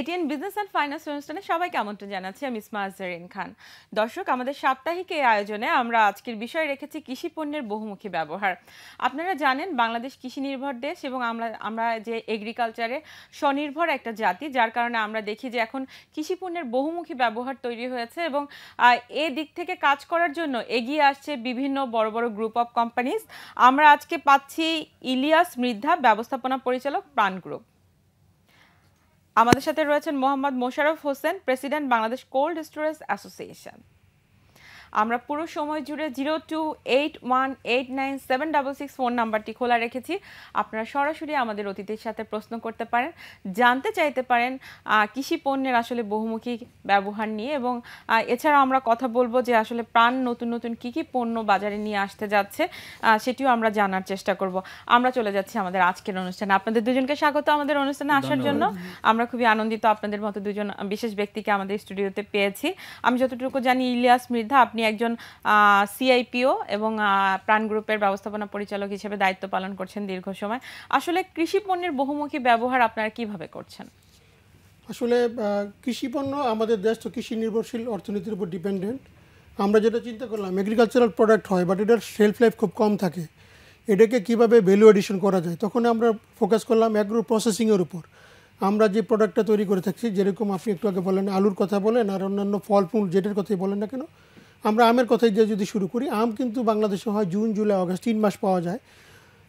ATN business and finance অনুষ্ঠানে সবাইকে আমন্ত্রণ জানাচ্ছি আমি ইসমা আজরিন খান দর্শক আমাদের সাপ্তাহিক এই আয়োজনে আমরা আজকের বিষয় রেখেছি কৃষি পণ্যের বহুমুখী ব্যবহার আপনারা জানেন বাংলাদেশ কৃষি নির্ভর দেশ এবং আমরা আমরা যে এগ্রিকালচারে স্বনির্ভর একটা জাতি যার কারণে আমরা দেখি যে এখন কৃষি পণ্যের বহুমুখী ব্যবহার তৈরি হয়েছে এবং এ দিক থেকে কাজ করার জন্য এগিয়ে আসছে বিভিন্ন বড় বড় গ্রুপ অফ কোম্পানিজ আমরা আজকে পাচ্ছি ইলিয়াস মৃদ্ধা ব্যবস্থাপনা পরিচালক প্রাণ গ্রুপ আমাদের সাথে রয়েছেন Mohammad Mosharraf Hossain president Bangladesh cold storage association আমরা পুরো সময় জুড়ে zero two eight one eight nine seven double six phone নাম্বারটি খোলা রেখেছি আপনারা সরাসরি আমাদের অতিথির সাথে প্রশ্ন করতে পারেন জানতে চাইতে পারেন কৃষি পণ্যের আসলে বহুমুখী ব্যবহার নিয়ে এবং এছাড়া আমরা কথা বলবো যে আসলে প্রাণ নতুন নতুন কী কী পণ্য বাজারে নিয়ে আসতে যাচ্ছে সেটিও আমরা জানার চেষ্টা করব আমরা চলে যাচ্ছি আমাদের আজকের অনুষ্ঠানে আপনাদের দুজনকে স্বাগত আমাদের অনুষ্ঠানে আসার জন্য আমরা খুবই আনন্দিত আপনাদের মতো দুজন বিশেষ ব্যক্তিকে আমাদের স্টুডিওতে পেয়েছি আমি যতটুকু জানি ইলিয়াস মির্ধা আপনি একজন সিআইপিও এবং প্রাণ গ্রুপের ব্যবস্থাপনা পরিচালক হিসেবে দায়িত্ব পালন করছেন দীর্ঘ সময় আসলে কৃষি পণ্যের বহুমুখী ব্যবহার আপনারা কিভাবে করছেন আসলে কৃষিপণ্য আমাদের দেশ তো কৃষি নির্ভরশীল অর্থনীতির উপর ডিপেন্ডেন্ট আমরা যেটা চিন্তা করলাম এগ্রিকালচারাল প্রোডাক্ট হয় বাট এটার সেলফ লাইফ খুব কম থাকে এটাকে কিভাবে ভ্যালু এডিশন করা যায় তখন আমরা ফোকাস করলাম অ্যাগ্রো প্রসেসিংয়ের উপর আমরা যে প্রোডাক্টটা তৈরি করে থাকছি যেরকম আপনি একটু আগে বলেন আলুর কথা বলেন আর অন্যান্য ফল ফুল যেটার কথাই বলেন না কেন আমরা আমের কথাই যে যদি শুরু করি আম কিন্তু বাংলাদেশে হয় জুন জুলাই অগস্ট তিন মাস পাওয়া যায়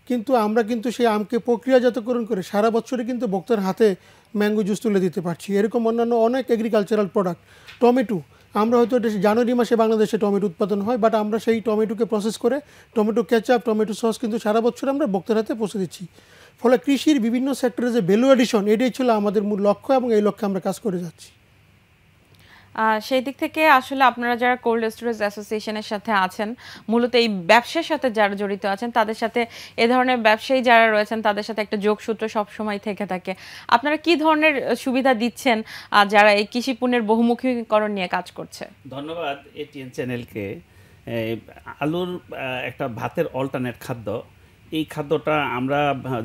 কিন্তু আমরা কিন্তু সেই আমকে প্রক্রিয়াজাতকরণ করে সারা বছরে কিন্তু ভক্তের হাতে ম্যাঙ্গো জুস তুলে দিতে পারছি এরকম অন্যান্য অনেক এগ্রিকালচারাল প্রোডাক্ট টমেটো আমরা হয়তো জানুয়ারি মাসে বাংলাদেশে টমেটো উৎপাদন হয় বাট আমরা সেই টমেটোকে প্রসেস করে টমেটো কেচাপ টমেটো সস কিন্তু সারা বছর আমরা ভক্তের হাতে পৌঁছে দিচ্ছি ফলে কৃষির বিভিন্ন সেক্টরে যে ভ্যালু অ্যাডিশন এটাই ছিল আমাদের মূল লক্ষ্য এবং এই লক্ষ্যে আমরা কাজ করে যাচ্ছি সেই দিক থেকে আসলে আপনারা যারা কোল্ড স্টোরেজ অ্যাসোসিয়েশনের সাথে আছেন মূলত এই ব্যবসার সাথে যারা জড়িত আছেন তাদের সাথে এ ধরনের ব্যবসায়ী যারা রয়েছেন তাদের সাথে একটা যোগসূত্র সবসময় থেকে থাকে আপনারা কি ধরনের সুবিধা দিচ্ছেন যারা এই কৃষি পণ্যের বহুমুখীকরণ নিয়ে কাজ করছে ধন্যবাদ এটিএন চ্যানেলকে আলুর একটা ভাতের অল্টারনেট খাদ্য এই খাদ্যটা আমরা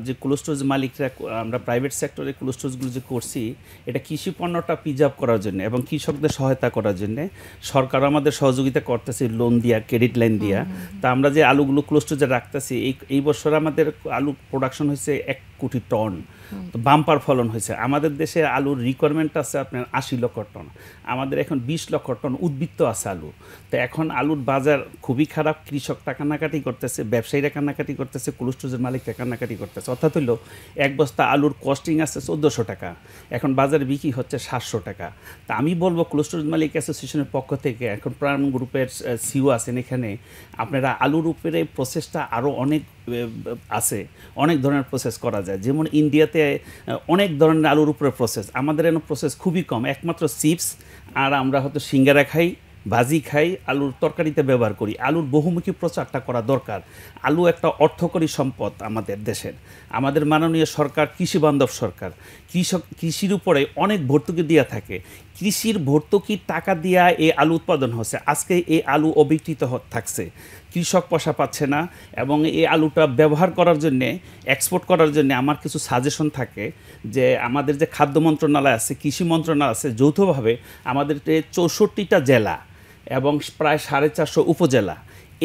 যে কোলেস্টোজ মালিকরা আমরা প্রাইভেট সেক্টরে কোলেস্টোজগুলো যে করছি এটা কৃষি পণ্যটা প্রিজার্ভ করার জন্য এবং কৃষকদের সহায়তা করার জন্য সরকার আমাদের সহযোগিতা করতেছে লোন দিয়া ক্রেডিট লাইন দিয়া তা আমরা যে আলুগুলো কোলেস্টোজে রাখতেছি এই এই বছর আমাদের আলু প্রোডাকশন হয়েছে এক কোটি টন বাম্পার ফলন হয়েছে আমাদের দেশে আলুর রিকোয়ারমেন্ট আছে আপনার আশি লক্ষ টন আমাদের এখন বিশ লক্ষ টন উদ্বৃত্ত আছে আলু তো এখন আলুর বাজার খুবই খারাপ কৃষক কান্নাকাটি করতেছে ব্যবসায়ীরা কান্নাকাটি করতেছে কোলেস্টোজের মালিকরা কান্নাকাটি করতেছে অর্থাৎ হলো এক বস্তা আলুর কস্টিং আছে চোদ্দোশো টাকা এখন বাজারে বিক্রি হচ্ছে সাতশো টাকা তা আমি বলবো কোলেস্টোরেজ মালিক অ্যাসোসিয়েশনের পক্ষ থেকে এখন প্রাণ গ্রুপের সিও e আছেন এখানে আপনারা আলুর উপরে প্রসেসটা আরও অনেক আছে অনেক ধরনের প্রসেস করা যায় যেমন ইন্ডিয়াতে অনেক ধরনের আলুর উপরে প্রসেস আমাদের এন প্রসেস খুবই কম একমাত্র চিপস আর আমরা হয়তো সিঙ্গারা খাই ভাজি খাই আলুর তরকারিতে ব্যবহার করি আলুর বহুমুখী প্রচারটা করা দরকার আলু একটা অর্থকরী সম্পদ আমাদের দেশের আমাদের মাননীয় সরকার কৃষি বান্ধব সরকার কৃষক কৃষির উপরে অনেক ভর্তুকি দিয়ে থাকে কৃষির ভর্তুকির টাকা দিয়া এই আলু উৎপাদন হচ্ছে আজকে এই আলু অবিকৃত থাকছে কৃষক পয়সা পাচ্ছে না এবং এই আলুটা ব্যবহার করার জন্যে এক্সপোর্ট করার জন্য আমার কিছু সাজেশন থাকে যে আমাদের যে খাদ্য মন্ত্রণালয় আছে কৃষি মন্ত্রণালয় আছে যৌথভাবে আমাদের চৌষট্টিটা জেলা এবং প্রায় সাড়ে চারশো উপজেলা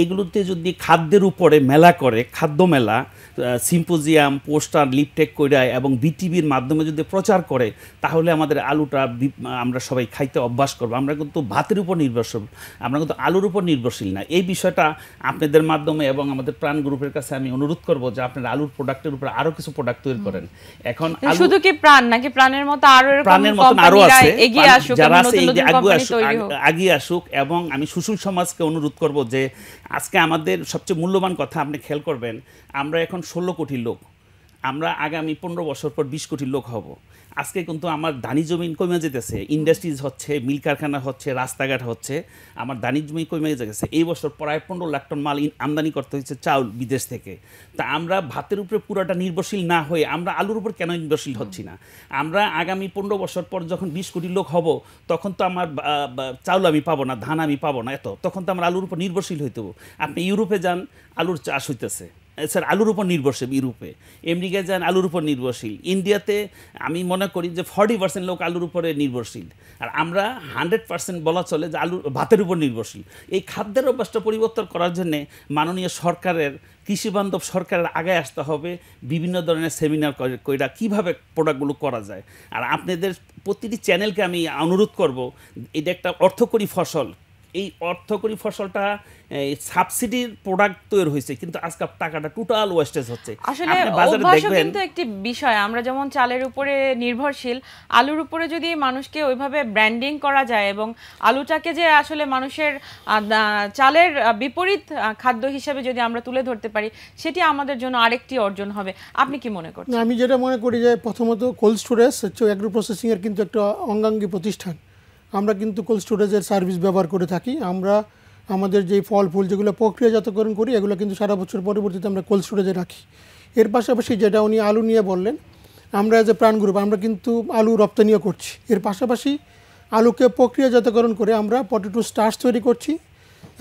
এগুলোতে যদি খাদ্যের উপরে মেলা করে খাদ্য মেলা সিম্পোজিয়াম পোস্টার লিপটেক করে এবং বিটিভির মাধ্যমে যদি প্রচার করে তাহলে আমাদের আলুটা আমরা সবাই খাইতে অভ্যাস করবো আমরা কিন্তু ভাতের উপর নির্ভরশীল আমরা কিন্তু আলুর উপর নির্ভরশীল না এই বিষয়টা আপনাদের মাধ্যমে এবং আমাদের প্রাণ গ্রুপের কাছে আমি অনুরোধ করব যে আপনারা আলুর প্রোডাক্টের উপরে আরও কিছু প্রোডাক্ট তৈরি করেন এখন শুধু কি প্রাণ নাকি প্রাণের মতো আরও প্রাণের মতো আরও আছে যারা আছে আগিয়ে আসুক এবং আমি সুশীল সমাজকে অনুরোধ করব যে আজকে আমাদের সবচেয়ে মূল্যবান কথা আপনি খেয়াল করবেন আমরা এখন ষোলো কোটি লোক আমরা আগামী পনেরো বছর পর বিশ কোটি লোক হব আজকে কিন্তু আমার দানি জমিন কমে যেতেছে ইন্ডাস্ট্রিজ হচ্ছে মিল কারখানা হচ্ছে রাস্তাঘাট হচ্ছে আমার দানি জমি কমে যেতেছে এই বছর প্রায় পনেরো লাখ টন মাল আমদানি করতে হয়েছে চাউল বিদেশ থেকে তা আমরা ভাতের উপরে পুরোটা নির্ভরশীল না হয়ে আমরা আলুর উপর কেন নির্ভরশীল হচ্ছি না আমরা আগামী পনেরো বছর পর যখন বিশ কোটি লোক হব তখন তো আমার চাউল আমি পাবো না ধান আমি পাবো না এত তখন তো আমার আলুর উপর নির্ভরশীল হইতে আপনি ইউরোপে যান আলুর চাষ হইতেছে স্যার আলুর উপর নির্ভরশীল ইউরোপে আমেরিকায় যান আলুর উপর নির্ভরশীল ইন্ডিয়াতে আমি মনে করি যে ফর্টি পার্সেন্ট লোক আলুর উপরে নির্ভরশীল আর আমরা হান্ড্রেড পার্সেন্ট বলা চলে যে আলুর ভাতের উপর নির্ভরশীল এই খাদ্যের অভ্যাসটা পরিবর্তন করার জন্যে মাননীয় সরকারের কৃষিবান্ধব সরকারের আগে আসতে হবে বিভিন্ন ধরনের সেমিনার কইরা কীভাবে প্রোডাক্টগুলো করা যায় আর আপনাদের প্রতিটি চ্যানেলকে আমি অনুরোধ করব এটা একটা অর্থকরী ফসল এই অর্থকরী ফসলটা সাবসিডির প্রোডাক্ট তৈরি হয়েছে কিন্তু আজকাল টাকাটা টোটাল ওয়েস্টেজ হচ্ছে আসলে অভ্যাসও কিন্তু একটি বিষয় আমরা যেমন চালের উপরে নির্ভরশীল আলুর উপরে যদি মানুষকে ওইভাবে ব্র্যান্ডিং করা যায় এবং আলুটাকে যে আসলে মানুষের চালের বিপরীত খাদ্য হিসেবে যদি আমরা তুলে ধরতে পারি সেটি আমাদের জন্য আরেকটি অর্জন হবে আপনি কি মনে করছেন আমি যেটা মনে করি যে প্রথমত কোল্ড স্টোরেজ হচ্ছে অ্যাগ্রো প্রসেসিংয়ের কিন্তু একটা অঙ্গাঙ্গী প্রতিষ্ঠান আমরা কিন্তু কোল্ড স্টোরেজের সার্ভিস ব্যবহার করে থাকি আমরা আমাদের যে ফল ফুল যেগুলো প্রক্রিয়াজাতকরণ করি এগুলো কিন্তু সারা বছর পরবর্তীতে আমরা কোল্ড স্টোরেজে রাখি এর পাশাপাশি যেটা উনি আলু নিয়ে বললেন আমরা যে প্রাণ গ্রুপ আমরা কিন্তু আলু রপ্তানিও করছি এর পাশাপাশি আলুকে প্রক্রিয়াজাতকরণ করে আমরা পটেটো স্টার্স তৈরি করছি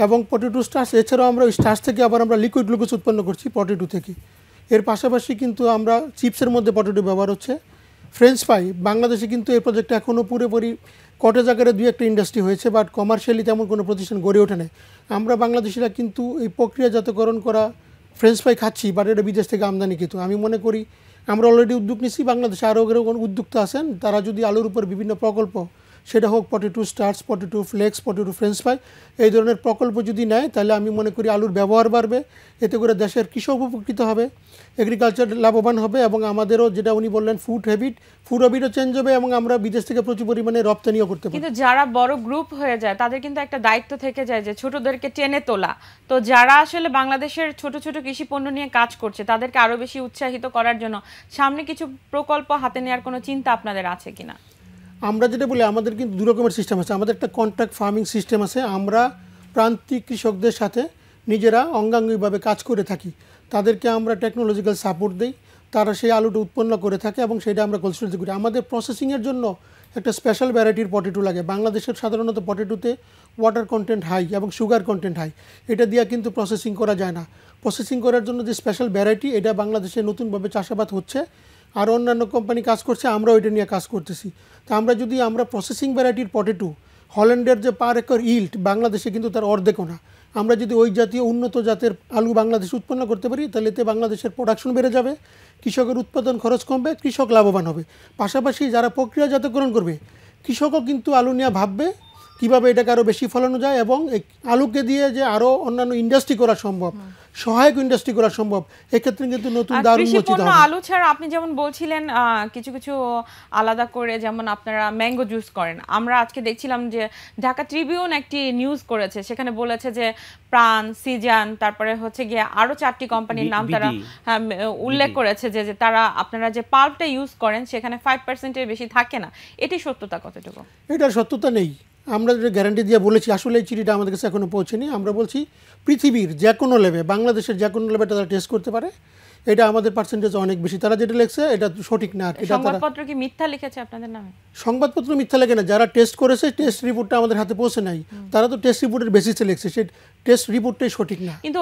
এবং পটেটো স্টার্স এছাড়াও আমরা স্টার্স থেকে আবার আমরা লিকুইড গ্লুকোজ উৎপন্ন করছি পটেটো থেকে এর পাশাপাশি কিন্তু আমরা চিপসের মধ্যে পটেটো ব্যবহার হচ্ছে ফ্রেঞ্চ ফ্রাই বাংলাদেশে কিন্তু এই প্রজেক্টটা এখনও পুরোপুরি কটেজ আকারে দুই একটা ইন্ডাস্ট্রি হয়েছে বাট কমার্শিয়ালি তেমন কোনো প্রতিষ্ঠান গড়ে ওঠে না আমরা বাংলাদেশিরা কিন্তু এই প্রক্রিয়াজাতকরণ করা ফ্রেঞ্চ ফ্রাই খাচ্ছি বাট এটা বিদেশ থেকে আমদানি কিন্তু আমি মনে করি আমরা অলরেডি উদ্যোগ নিচ্ছি বাংলাদেশে আরও উদ্যোক্তা আছেন তারা যদি আলুর উপর বিভিন্ন প্রকল্প সেটা হোক potato starch potato flakes potato French fry এই ধরনের প্রকল্প যদি নেয় তাহলে আমি মনে করি আলুর ব্যবহার বাড়বে এতে করে দেশের কৃষক উপকৃত হবে এগ্রিকালচার লাভবান হবে এবং আমাদেরও যেটা উনি বললেন ফুড হ্যাবিট ফুড হ্যাবিটও চেঞ্জ হবে এবং আমরা বিদেশ থেকে প্রচুর পরিমাণে রপ্তানিও করতে পারি কিন্তু যারা বড় গ্রুপ হয়ে যায় তাদের কিন্তু একটা দায়িত্ব থেকে যায় যে ছোটদেরকে টেনে তোলা তো যারা আসলে বাংলাদেশের ছোট ছোট কৃষি পণ্য নিয়ে কাজ করছে তাদেরকে আরও বেশি উৎসাহিত করার জন্য সামনে কিছু প্রকল্প হাতে নেওয়ার কোনো চিন্তা আপনাদের আছে কিনা আমরা যেটা বলি আমাদের কিন্তু দু রকমের সিস্টেম আছে আমাদের একটা কন্ট্রাক্ট ফার্মিং সিস্টেম আছে আমরা প্রান্তিক কৃষকদের সাথে নিজেরা অঙ্গাঙ্গিভাবে কাজ করে থাকি তাদেরকে আমরা টেকনোলজিক্যাল সাপোর্ট দিই তারা সেই আলুটা উৎপন্ন করে থাকে এবং সেটা আমরা কোল্ড করি আমাদের প্রসেসিংয়ের জন্য একটা স্পেশাল ভ্যারাইটির পটেটো লাগে বাংলাদেশের সাধারণত পটেটোতে ওয়াটার কন্টেন্ট হাই এবং সুগার কন্টেন্ট হাই এটা দিয়ে কিন্তু প্রসেসিং করা যায় না প্রসেসিং করার জন্য যে স্পেশাল ভ্যারাইটি এটা বাংলাদেশে নতুনভাবে চাষাবাদ হচ্ছে আর অন্যান্য কোম্পানি কাজ করছে আমরা ওইটা নিয়ে কাজ করতেছি তো আমরা যদি আমরা প্রসেসিং ভ্যারাইটির পটেটু হল্যান্ডের যে পার একর ইল্ড বাংলাদেশে কিন্তু তার অর্ধেকও না আমরা যদি ওই জাতীয় উন্নত জাতের আলু বাংলাদেশে উৎপন্ন করতে পারি তাহলে এতে বাংলাদেশের প্রোডাকশন বেড়ে যাবে কৃষকের উৎপাদন খরচ কমবে কৃষক লাভবান হবে পাশাপাশি যারা প্রক্রিয়াজাতকরণ করবে কৃষকও কিন্তু আলু নিয়ে ভাববে কিভাবে এটাকে আরও বেশি ফলানো যায় এবং আলুকে দিয়ে যে আরও অন্যান্য ইন্ডাস্ট্রি করা সম্ভব সহায়ক ইন্ডাস্ট্রি করা সম্ভব এক্ষেত্রে কিন্তু নতুন দারুণ উন্মোচিত হবে আলু ছাড়া আপনি যেমন বলছিলেন কিছু কিছু আলাদা করে যেমন আপনারা ম্যাঙ্গো জুস করেন আমরা আজকে দেখছিলাম যে ঢাকা ট্রিবিউন একটি নিউজ করেছে সেখানে বলেছে যে প্রাণ সিজান তারপরে হচ্ছে গিয়ে আরও চারটি কোম্পানির নাম তারা হ্যাঁ, উল্লেখ করেছে যে তারা আপনারা যে পাল্পটা ইউজ করেন সেখানে ফাইভ পার্সেন্টের বেশি থাকে না এটি সত্যতা কতটুকু এটা সত্যতা নেই আমরা যেটা গ্যারান্টি দিয়ে বলেছি আসলে এই চিঠিটা আমাদের কাছে এখনও পৌঁছেনি আমরা বলছি পৃথিবীর যে কোনো লেভে বাংলাদেশের যে কোনো লেবে তারা টেস্ট করতে পারে এটা আমাদের পার্সেন্টেজ অনেক বেশি তারা যেটা লিখছে এটা সঠিক না এটা তারা সংবাদপত্র কি মিথ্যা লিখেছে আপনাদের নামে সংবাদপত্র মিথ্যা লেখে না যারা টেস্ট করেছে টেস্ট রিপোর্টটা আমাদের হাতে পৌঁছে নাই তারা তো টেস্ট রিপোর্টের বেসিসে লিখছে সে টেস্ট রিপোর্টটাই সঠিক না কিন্তু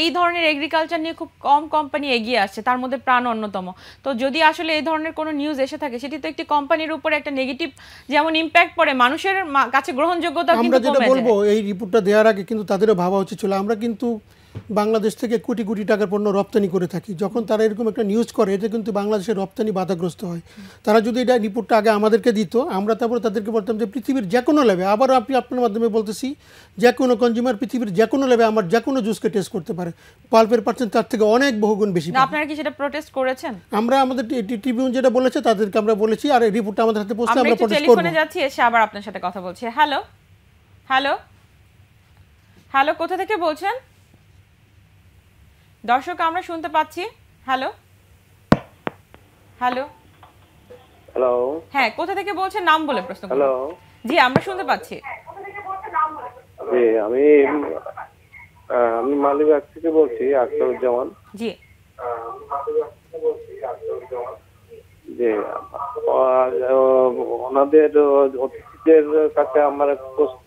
এই ধরনের এগ্রিকালচার নিয়ে খুব কম কোম্পানি এগিয়ে আসছে তার মধ্যে প্রাণ অন্যতম তো যদি আসলে এই ধরনের কোনো নিউজ এসে থাকে সেটি তো একটি কোম্পানির উপরে একটা নেগেটিভ যেমন ইম্প্যাক্ট পড়ে মানুষের কাছে গ্রহণযোগ্যতা আমরা যেটা বলবো এই রিপোর্টটা দেওয়ার আগে কিন্তু তাদেরও ভাবা উচিত ছিল আমরা কিন্তু বাংলাদেশ থেকে কোটি কোটি টাকার পণ্য রপ্তানি করে থাকি যখন তারা এরকম একটা নিউজ করে এতে কিন্তু বাংলাদেশের রপ্তানি বাধাগ্রস্ত হয় তারা যদি এটা রিপোর্টটা আগে আমাদেরকে দিত আমরা তারপরে তাদেরকে বলতাম যে পৃথিবীর যে কোনো লেভে আবারও আপনি আপনার মাধ্যমে বলতেছি যে কোনো কনজিউমার পৃথিবীর যে কোনো লেভে আমার যে কোনো জুসকে টেস্ট করতে পারে পাল্পের পার্সেন্ট তার থেকে অনেক বহুগুণ বেশি আপনারা কি সেটা প্রোটেস্ট করেছেন আমরা আমাদের ট্রিবিউন যেটা বলেছে তাদেরকে আমরা বলেছি আর এই রিপোর্টটা আমাদের হাতে পৌঁছে আমরা প্রোটেস্ট করব টেলিফোনে যাচ্ছি এসে আবার আপনার সাথে কথা বলছি হ্যালো হ্যালো হ্যালো কোথা থেকে বলছেন দর্শক আমরা শুনতে পাচ্ছি হ্যালো হ্যালো হ্যালো হ্যাঁ কোথা থেকে বলছেন নাম বলে প্রশ্ন হ্যালো জি আমরা শুনতে পাচ্ছি আমি আমি মালিবাগ থেকে বলছি জামান জি যে ওনাদের অতিথিদের কাছে আমার প্রশ্ন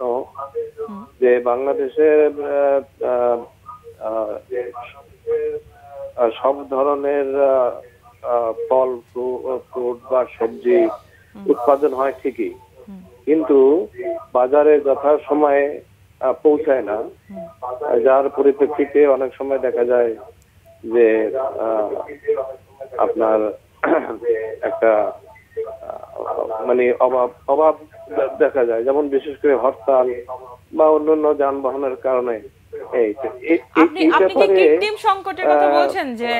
যে বাংলাদেশের সব ধরনের ফল ফ্রুট বা সবজি উৎপাদন হয় ঠিকই কিন্তু বাজারে যথা সময়ে পৌঁছায় না যার পরিপ্রেক্ষিতে অনেক সময় দেখা যায় যে আপনার একটা মানে অভাব অভাব দেখা যায় যেমন বিশেষ করে হরতাল বা অন্যান্য যানবাহনের কারণে আপনি আপনি কি কৃত্রিম সংকটের কথা বলছেন যে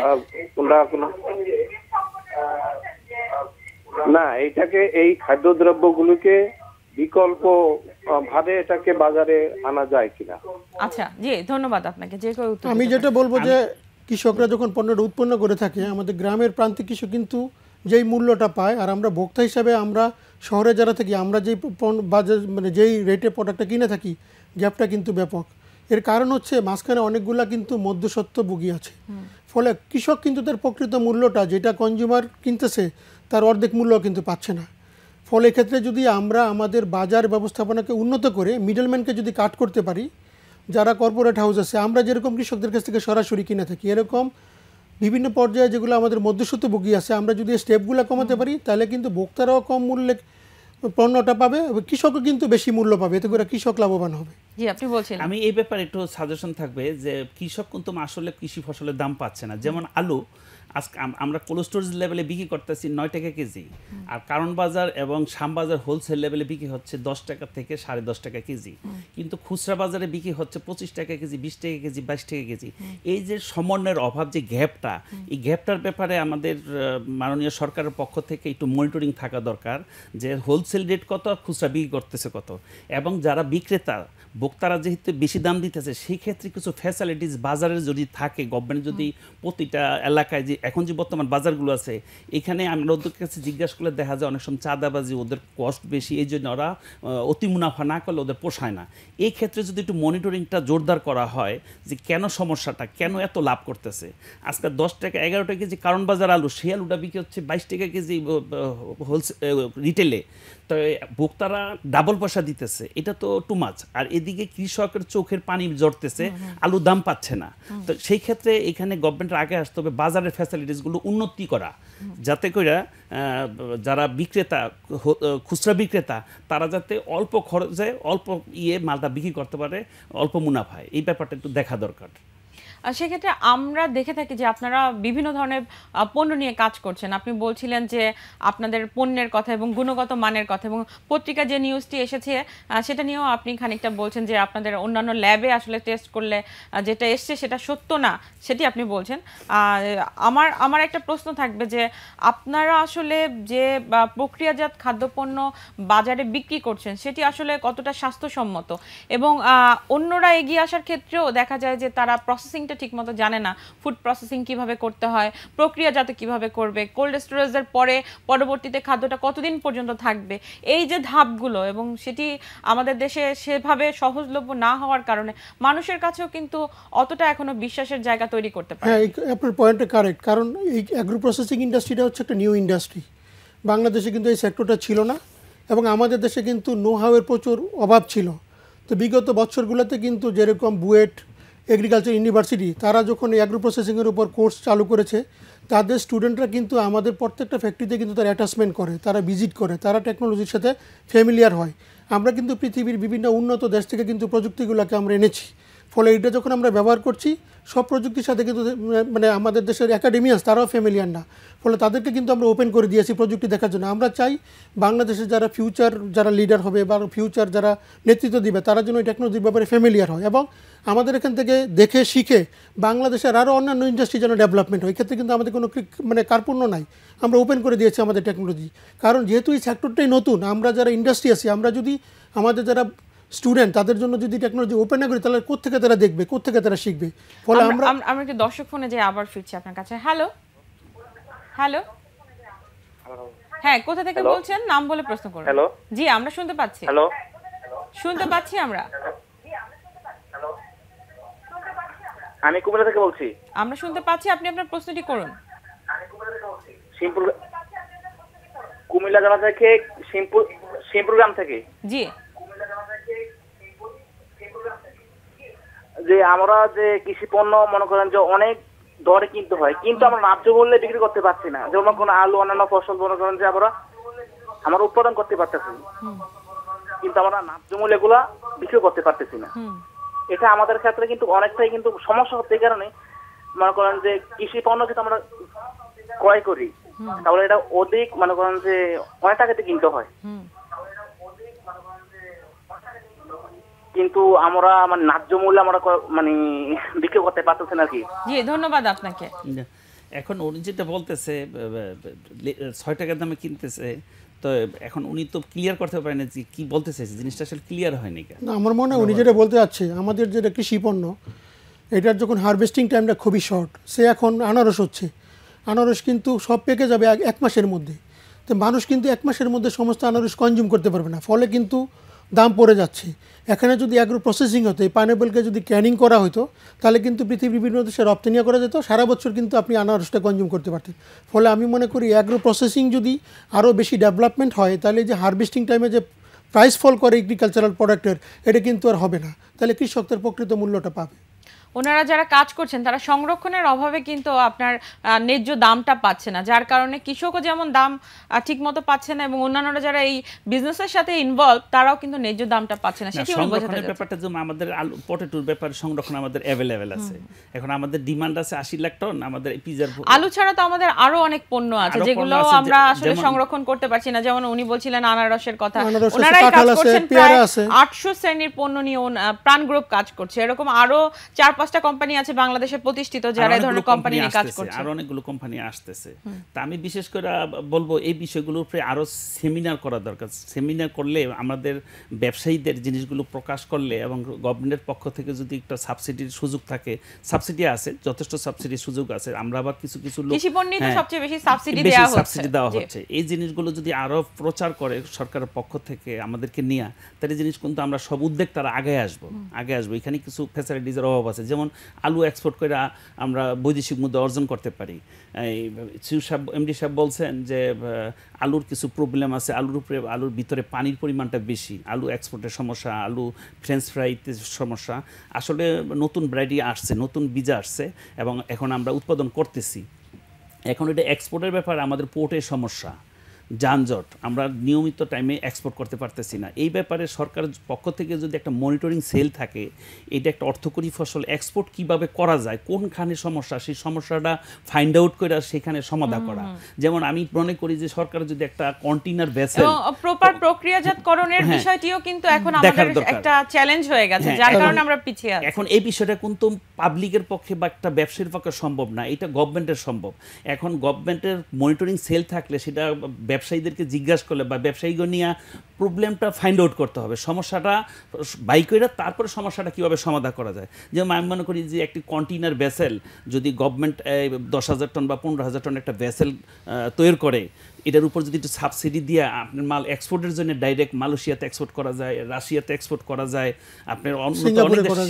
না এইটাকে এই খাদ্যদ্রব্যগুলোকে বিকল্প ভাবে এটাকে বাজারে আনা যায় কিনা আচ্ছা জি ধন্যবাদ আপনাকে যে আমি যেটা বলবো যে কৃষকরা যখন পণ্যটা উৎপন্ন করে থাকে আমাদের গ্রামের প্রান্তিক কৃষক কিন্তু যেই মূল্যটা পায় আর আমরা ভোক্তা হিসাবে আমরা শহরে যারা থাকি আমরা যেই বাজার মানে যেই রেটে প্রোডাক্টটা কিনে থাকি গ্যাপটা কিন্তু ব্যাপক এর কারণ হচ্ছে মাঝখানে অনেকগুলা কিন্তু মধ্যসত্ত্বভোগী আছে ফলে কৃষক কিন্তু তার প্রকৃত মূল্যটা যেটা কনজিউমার কিনতেছে তার অর্ধেক মূল্য কিন্তু পাচ্ছে না ফলে ক্ষেত্রে যদি আমরা আমাদের বাজার ব্যবস্থাপনাকে উন্নত করে মিডলম্যানকে যদি কাট করতে পারি যারা কর্পোরেট হাউস আছে আমরা যেরকম কৃষকদের কাছ থেকে সরাসরি কিনে থাকি এরকম বিভিন্ন পর্যায়ে যেগুলো আমাদের মধ্যসত্ত্বভোগী আছে আমরা যদি স্টেপগুলো কমাতে পারি তাহলে কিন্তু ভোক্তারাও কম মূল্যে পণ্যটা পাবে কৃষক কিন্তু বেশি মূল্য পাবে এতে করে কৃষক লাভবান হবে জি আপনি বলছেন আমি এই ব্যাপারে একটু সাজেশন থাকবে যে কৃষক কিন্তু আসলে কৃষি ফসলের দাম পাচ্ছে না যেমন আলু আজকে আমরা কোল্ড স্টোরেজ লেভেলে বিক্রি করতেছি নয় টাকা কেজি আর কারণ বাজার এবং শ্যামবাজার হোলসেল লেভেলে বিক্রি হচ্ছে দশ টাকা থেকে সাড়ে দশ টাকা কেজি কিন্তু খুচরা বাজারে বিক্রি হচ্ছে পঁচিশ টাকা কেজি বিশ টাকা কেজি বাইশ টাকা কেজি এই যে সমন্বয়ের অভাব যে গ্যাপটা এই গ্যাপটার ব্যাপারে আমাদের মাননীয় সরকারের পক্ষ থেকে একটু মনিটরিং থাকা দরকার যে হোলসেল রেট কত খুচরা বিক্রি করতেছে কত এবং যারা বিক্রেতা ভোক্তারা যেহেতু বেশি দাম দিতেছে সেই ক্ষেত্রে কিছু ফ্যাসিলিটিস বাজারের যদি থাকে গভর্নমেন্ট যদি প্রতিটা এলাকায় যে এখন যে বর্তমান বাজারগুলো আছে এখানে আমি ওদের কাছে জিজ্ঞাসা করলে দেখা যায় অনেক সময় চাঁদাবাজি ওদের কস্ট বেশি এই জন্য ওরা অতি মুনাফা না করলে ওদের পোষায় না এই ক্ষেত্রে যদি একটু মনিটরিংটা জোরদার করা হয় যে কেন সমস্যাটা কেন এত লাভ করতেছে আজকে দশ টাকা এগারো টাকা কেজি কারণ বাজার আলু সেই আলুটা বিক্রি হচ্ছে বাইশ টাকা কেজি হোলসে রিটেলে তো ভোক্তারা ডাবল পয়সা দিতেছে এটা তো টু মাছ আর এই এদিকে কৃষকের চোখের পানি জড়তেছে আলুর দাম পাচ্ছে না তো সেই ক্ষেত্রে এখানে গভর্নমেন্টের আগে আসতে হবে বাজারের ফ্যাসিলিটিসগুলো উন্নতি করা যাতে করে যারা বিক্রেতা খুচরা বিক্রেতা তারা যাতে অল্প খরচে অল্প ইয়ে মালটা বিক্রি করতে পারে অল্প মুনাফায় এই ব্যাপারটা একটু দেখা দরকার সেক্ষেত্রে আমরা দেখে থাকি যে আপনারা বিভিন্ন ধরনের পণ্য নিয়ে কাজ করছেন আপনি বলছিলেন যে আপনাদের পণ্যের কথা এবং গুণগত মানের কথা এবং পত্রিকা যে নিউজটি এসেছে সেটা নিয়েও আপনি খানিকটা বলছেন যে আপনাদের অন্যান্য ল্যাবে আসলে টেস্ট করলে যেটা এসছে সেটা সত্য না সেটি আপনি বলছেন আমার আমার একটা প্রশ্ন থাকবে যে আপনারা আসলে যে প্রক্রিয়াজাত খাদ্যপণ্য বাজারে বিক্রি করছেন সেটি আসলে কতটা স্বাস্থ্যসম্মত এবং অন্যরা এগিয়ে আসার ক্ষেত্রেও দেখা যায় যে তারা প্রসেসিং প্রসেসিংটা ঠিকমতো জানে না ফুড প্রসেসিং কিভাবে করতে হয় প্রক্রিয়াজাত কিভাবে করবে কোল্ড স্টোরেজের পরে পরবর্তীতে খাদ্যটা কতদিন পর্যন্ত থাকবে এই যে ধাপগুলো এবং সেটি আমাদের দেশে সেভাবে সহজলভ্য না হওয়ার কারণে মানুষের কাছেও কিন্তু অতটা এখনো বিশ্বাসের জায়গা তৈরি করতে পারে হ্যাঁ আপনার পয়েন্টটা কারেক্ট কারণ এই অ্যাগ্রো প্রসেসিং ইন্ডাস্ট্রিটা হচ্ছে একটা নিউ ইন্ডাস্ট্রি বাংলাদেশে কিন্তু এই সেক্টরটা ছিল না এবং আমাদের দেশে কিন্তু নো হাওয়ের প্রচুর অভাব ছিল তো বিগত বছরগুলোতে কিন্তু যেরকম বুয়েট এগ্রিকালচার ইউনিভার্সিটি তারা যখন অ্যাগ্রো প্রসেসিংয়ের উপর কোর্স চালু করেছে তাদের স্টুডেন্টরা কিন্তু আমাদের প্রত্যেকটা ফ্যাক্টরিতে কিন্তু তারা অ্যাটাচমেন্ট করে তারা ভিজিট করে তারা টেকনোলজির সাথে ফ্যামিলিয়ার হয় আমরা কিন্তু পৃথিবীর বিভিন্ন উন্নত দেশ থেকে কিন্তু প্রযুক্তিগুলোকে আমরা এনেছি ফলে এটা যখন আমরা ব্যবহার করছি সব প্রযুক্তির সাথে কিন্তু মানে আমাদের দেশের অ্যাকাডেমিয়াস তারাও ফ্যামিলিয়ার না ফলে তাদেরকে কিন্তু আমরা ওপেন করে দিয়েছি প্রযুক্তি দেখার জন্য আমরা চাই বাংলাদেশের যারা ফিউচার যারা লিডার হবে বা ফিউচার যারা নেতৃত্ব দিবে তারা যেন ওই টেকনোলজির ব্যাপারে ফ্যামিলিয়ার হয় এবং আমাদের এখান থেকে দেখে শিখে বাংলাদেশের আরও অন্যান্য ইন্ডাস্ট্রি যেন ডেভেলপমেন্ট হয় ক্ষেত্রে কিন্তু আমাদের কোনো মানে কার্পণ্য নাই আমরা ওপেন করে দিয়েছি আমাদের টেকনোলজি কারণ যেহেতু এই সেক্টরটাই নতুন আমরা যারা ইন্ডাস্ট্রি আছি আমরা যদি আমাদের যারা স্টুডেন্ট তাদের জন্য যদি টেকনোলজি ওপেন না করি তাহলে কোথেকে তারা দেখবে কোথেকে তারা শিখবে ফলে আমরা আমরা একটু দর্শক ফোনে যাই আবার ফিরছি আপনার কাছে হ্যালো হ্যালো হ্যাঁ কোথা থেকে বলছেন নাম বলে প্রশ্ন করুন হ্যালো জি আমরা শুনতে পাচ্ছি হ্যালো শুনতে পাচ্ছি আমরা আমি কুমিল্লা থেকে বলছি আমরা শুনতে পাচ্ছি আপনি আপনার প্রশ্নটি করুন সিম্পল কুমিল্লা জেলা থেকে সিম্পল সিম্পল গ্রাম থেকে জি যে আমরা যে কৃষি পণ্য মনে করেন যে অনেক দরে কিনতে হয় কিন্তু আমরা ন্যায্য মূল্যে বিক্রি করতে পারছি না যেমন কোনো আলু অন্যান্য ফসল মনে করেন যে আমরা আমরা উৎপাদন করতে পারতেছি কিন্তু আমরা ন্যায্য মূল্য এগুলা বিক্রি করতে পারতেছি না এটা আমাদের ক্ষেত্রে কিন্তু অনেকটাই কিন্তু সমস্যা হচ্ছে কারণে মনে করেন যে কৃষি পণ্য কিন্তু আমরা ক্রয় করি তাহলে এটা অধিক মনে করেন যে অনেক টাকাতে কিনতে হয় কিন্তু আমরা মানে ন্যায্য মূল্য আমরা মানে বিক্রি করতে পারতেছি না কি জি ধন্যবাদ আপনাকে এখন উনি যেটা বলতেছে ছয় টাকার দামে কিনতেছে তো এখন উনি তো ক্লিয়ার করতে পারেন যে কি বলতেছে জিনিসটা আসলে ক্লিয়ার হয়নি না আমার মনে হয় উনি যেটা বলতে যাচ্ছে আমাদের যেটা কৃষি পণ্য এটার যখন হারভেস্টিং টাইমটা খুবই শর্ট সে এখন আনারস হচ্ছে আনারস কিন্তু সব পেকে যাবে এক মাসের মধ্যে তো মানুষ কিন্তু এক মাসের মধ্যে সমস্ত আনারস কনজিউম করতে পারবে না ফলে কিন্তু দাম পড়ে যাচ্ছে এখানে যদি অ্যাগ্রো প্রসেসিং হতো এই পাইনাপেলকে যদি ক্যানিং করা হতো তাহলে কিন্তু পৃথিবীর বিভিন্ন দেশে রপ্তানিও করা যেত সারা বছর কিন্তু আপনি আনারসটা কনজিউম করতে পারতেন ফলে আমি মনে করি অ্যাগ্রো প্রসেসিং যদি আরও বেশি ডেভেলপমেন্ট হয় তাহলে যে হারভেস্টিং টাইমে যে প্রাইস ফল করে এগ্রিকালচারাল প্রোডাক্টের এটা কিন্তু আর হবে না তাহলে কৃষকদের প্রকৃত মূল্যটা পাবে ওনারা যারা কাজ করছেন তারা সংরক্ষণের অভাবে কিন্তু আপনার ন্যায্য দামটা পাচ্ছে না যার কারণে কৃষকও যেমন দাম ঠিক মতো পাচ্ছে না এবং অন্যান্যরা যারা এই বিজনেসের সাথে ইনভলভ তারাও কিন্তু ন্যায্য দামটা পাচ্ছে না সেটি সংরক্ষণের ব্যাপারটা যেমন আমাদের আলু পটেটোর ব্যাপারে সংরক্ষণ আমাদের অ্যাভেলেবেল আছে এখন আমাদের ডিমান্ড আছে আশি লাখ টন আমাদের পিজার আলু ছাড়া তো আমাদের আরো অনেক পণ্য আছে যেগুলো আমরা আসলে সংরক্ষণ করতে পারছি না যেমন উনি বলছিলেন আনারসের কথা ওনারাই কাজ করছেন প্রায় আটশো শ্রেণীর পণ্য নিয়ে প্রাণ গ্রুপ কাজ করছে এরকম আরো চার পাঁচটা কোম্পানি আছে বাংলাদেশে প্রতিষ্ঠিত যারা এই ধরনের কোম্পানি নিয়ে কাজ করছে আর অনেকগুলো কোম্পানি আসতেছে তা আমি বিশেষ করে বলবো এই বিষয়গুলোর উপরে আরো সেমিনার করা দরকার সেমিনার করলে আমাদের ব্যবসায়ীদের জিনিসগুলো প্রকাশ করলে এবং গভর্নমেন্টের পক্ষ থেকে যদি একটা সাবসিডির সুযোগ থাকে সাবসিডি আছে যথেষ্ট সাবসিডির সুযোগ আছে আমরা আবার কিছু কিছু লোক কৃষি পণ্যে হ্যাঁ, তো সবচেয়ে বেশি সাবসিডি দেওয়া হচ্ছে সাবসিডি দেওয়া হচ্ছে এই জিনিসগুলো যদি আরো প্রচার করে সরকারের পক্ষ থেকে আমাদেরকে নিয়ে তাহলে জিনিস কিন্তু আমরা সব উদ্যোগ তারা আগে আসবো আগে আসবো এখানে কিছু ফ্যাসিলিটিজের অভাব আছে যেমন আলু এক্সপোর্ট করে আমরা বৈদেশিক মুদ্রা অর্জন করতে পারি সাহেব এমডি সাহেব বলছেন যে আলুর কিছু প্রবলেম আছে আলুর উপরে আলুর ভিতরে পানির পরিমাণটা বেশি আলু এক্সপোর্টের সমস্যা আলু ফ্রেঞ্চ ফ্রাইতে সমস্যা আসলে নতুন ব্রাইডি আসছে নতুন বীজ আসছে এবং এখন আমরা উৎপাদন করতেছি এখন এটা এক্সপোর্টের ব্যাপার আমাদের পোর্টের সমস্যা যানজট আমরা নিয়মিত টাইমে এক্সপোর্ট করতে পারতেছি না এই ব্যাপারে সরকার পক্ষ থেকে যদি একটা মনিটরিং সেল থাকে এটা একটা অর্থকরী ফসল এক্সপোর্ট কিভাবে করা যায় কোনখানে সমস্যা সেই সমস্যাটা ফাইন্ড আউট করে সেখানে সমাধান করা যেমন আমি মনে করি যে সরকার যদি একটা কন্টেইনার ভেসেল প্রপার প্রক্রিয়াজাতকরণের হ্যাঁ। বিষয়টিও কিন্তু এখন আমাদের একটা চ্যালেঞ্জ হয়ে গেছে হ্যাঁ, যার কারণে আমরা পিছিয়ে আছি এখন এই বিষয়টা কিন্তু পাবলিকের পক্ষে বা একটা ব্যবসায়ীর পক্ষে সম্ভব না এটা গভর্নমেন্টের সম্ভব এখন গভর্নমেন্টের মনিটরিং সেল থাকলে সেটা ব্যবসায়ীদেরকে জিজ্ঞাসা করলে বা ব্যবসায়ীকে নিয়ে প্রবলেমটা ফাইন্ড আউট করতে হবে সমস্যাটা বাইকেরা তারপরে সমস্যাটা কীভাবে সমাধান করা যায় যেমন আমি মনে করি যে একটি কন্টেইনার ভেসেল যদি গভর্নমেন্ট দশ হাজার টন বা পনেরো হাজার টন একটা ভেসেল তৈরি করে এটার উপর যদি একটু সাবসিডি দিয়ে আপনার মাল এক্সপোর্টের জন্য ডাইরেক্ট মালয়েশিয়াতে এক্সপোর্ট করা যায় রাশিয়াতে এক্সপোর্ট করা যায় আপনার অন্য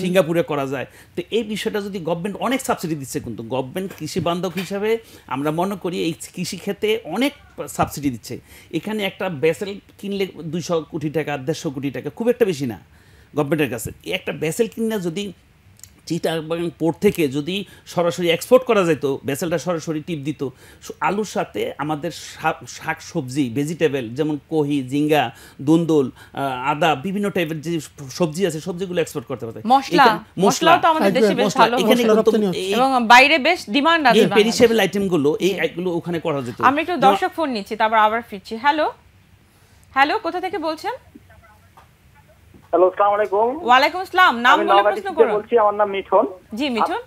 সিঙ্গাপুরে করা যায় তো এই বিষয়টা যদি গভর্নমেন্ট অনেক সাবসিডি দিচ্ছে কিন্তু গভর্নমেন্ট কৃষি বান্ধব হিসাবে আমরা মনে করি এই কৃষি ক্ষেত্রে অনেক সাবসিডি দিচ্ছে এখানে একটা বেসেল কিনলে দুশো কোটি টাকা দেড়শো কোটি টাকা খুব একটা বেশি না গভর্নমেন্টের কাছে একটা বেসেল কিনলে যদি চিটাগাং পোর্ট থেকে যদি সরাসরি এক্সপোর্ট করা যেত ভেসেলটা সরাসরি টিপ দিত আলুর সাথে আমাদের শাক সবজি ভেজিটেবল যেমন কহি জিঙ্গা দুন্দুল আদা বিভিন্ন টাইপের যে সবজি আছে সবজিগুলো এক্সপোর্ট করতে পারে মশলা মশলা তো আমাদের দেশে বেশ ভালো এখানে এবং বাইরে বেশ ডিমান্ড আছে এই পেরিশেবল আইটেম গুলো এই গুলো ওখানে করা যেত আমি একটু দর্শক ফোন নিচ্ছি তারপর আবার ফিরছি হ্যালো হ্যালো কোথা থেকে বলছেন হ্যালো আসসালামু আলাইকুম ওয়া আলাইকুম আসসালাম নাম বলে প্রশ্ন করুন বলছি আমার নাম মিঠুন জি মিঠুন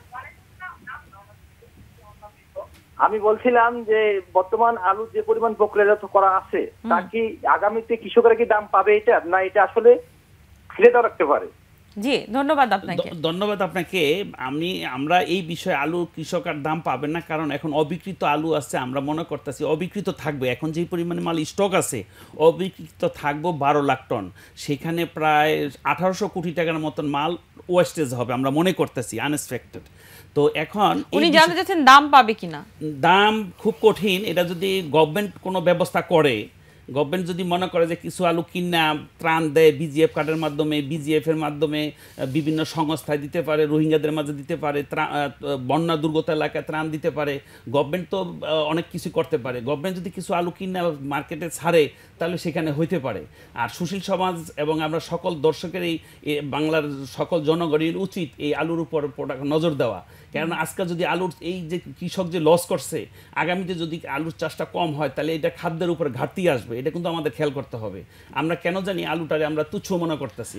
আমি বলছিলাম যে বর্তমান আলু যে পরিমাণ প্রক্রিয়াজাত করা আছে তা কি আগামীতে কৃষকরা কি দাম পাবে এটা না এটা আসলে ফিরে দাঁড়াতে রাখতে পারে জি ধন্যবাদ আপনাকে ধন্যবাদ আপনাকে আমি আমরা এই বিষয়ে আলু কৃষক আর দাম পাবেন না কারণ এখন অবিকৃত আলু আছে আমরা মনে করতেছি অবিকৃত থাকবে এখন যে পরিমাণে মাল স্টক আছে অবিকৃত থাকবো বারো লাখ টন সেখানে প্রায় আঠারোশো কোটি টাকার মতন মাল ওয়েস্টেজ হবে আমরা মনে করতেছি আনএক্সপেক্টেড তো এখন উনি জানতে চাচ্ছেন দাম পাবে কিনা দাম খুব কঠিন এটা যদি গভর্নমেন্ট কোনো ব্যবস্থা করে গভর্নমেন্ট যদি মনে করে যে কিছু আলু কিনা ত্রাণ দেয় বিজিএফ কার্ডের মাধ্যমে বিজিএফের মাধ্যমে বিভিন্ন সংস্থায় দিতে পারে রোহিঙ্গাদের মাঝে দিতে পারে বন্যা দুর্গত এলাকায় ত্রাণ দিতে পারে গভর্নমেন্ট তো অনেক কিছু করতে পারে গভর্নমেন্ট যদি কিছু আলু কিনা মার্কেটে ছাড়ে তাহলে সেখানে হইতে পারে আর সুশীল সমাজ এবং আমরা সকল দর্শকের এই বাংলার সকল জনগণের উচিত এই আলুর উপর প্রোডাক্ট নজর দেওয়া কেননা আজকাল যদি আলুর এই যে কৃষক যে লস করছে আগামীতে যদি আলুর চাষটা কম হয় তাহলে এটা খাদ্যের উপর ঘাটতি আসবে এটা কিন্তু আমাদের খেয়াল করতে হবে আমরা কেন জানি আলুটারে আমরা তুচ্ছ মনে করতেছি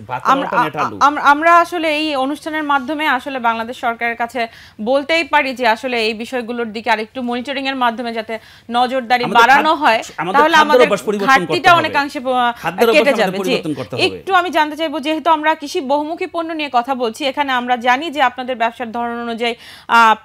আমরা আসলে এই অনুষ্ঠানের মাধ্যমে আসলে বাংলাদেশ সরকারের কাছে বলতেই পারি যে আসলে এই বিষয়গুলোর দিকে আরেকটু মনিটরিং এর মাধ্যমে যাতে নজরদারি বাড়ানো হয় তাহলে আমাদের ঘাটতিটা অনেকাংশে কেটে যাবে একটু আমি জানতে চাইবো যেহেতু আমরা কৃষি বহুমুখী পণ্য নিয়ে কথা বলছি এখানে আমরা জানি যে আপনাদের ব্যবসার ধরন অনুযায়ী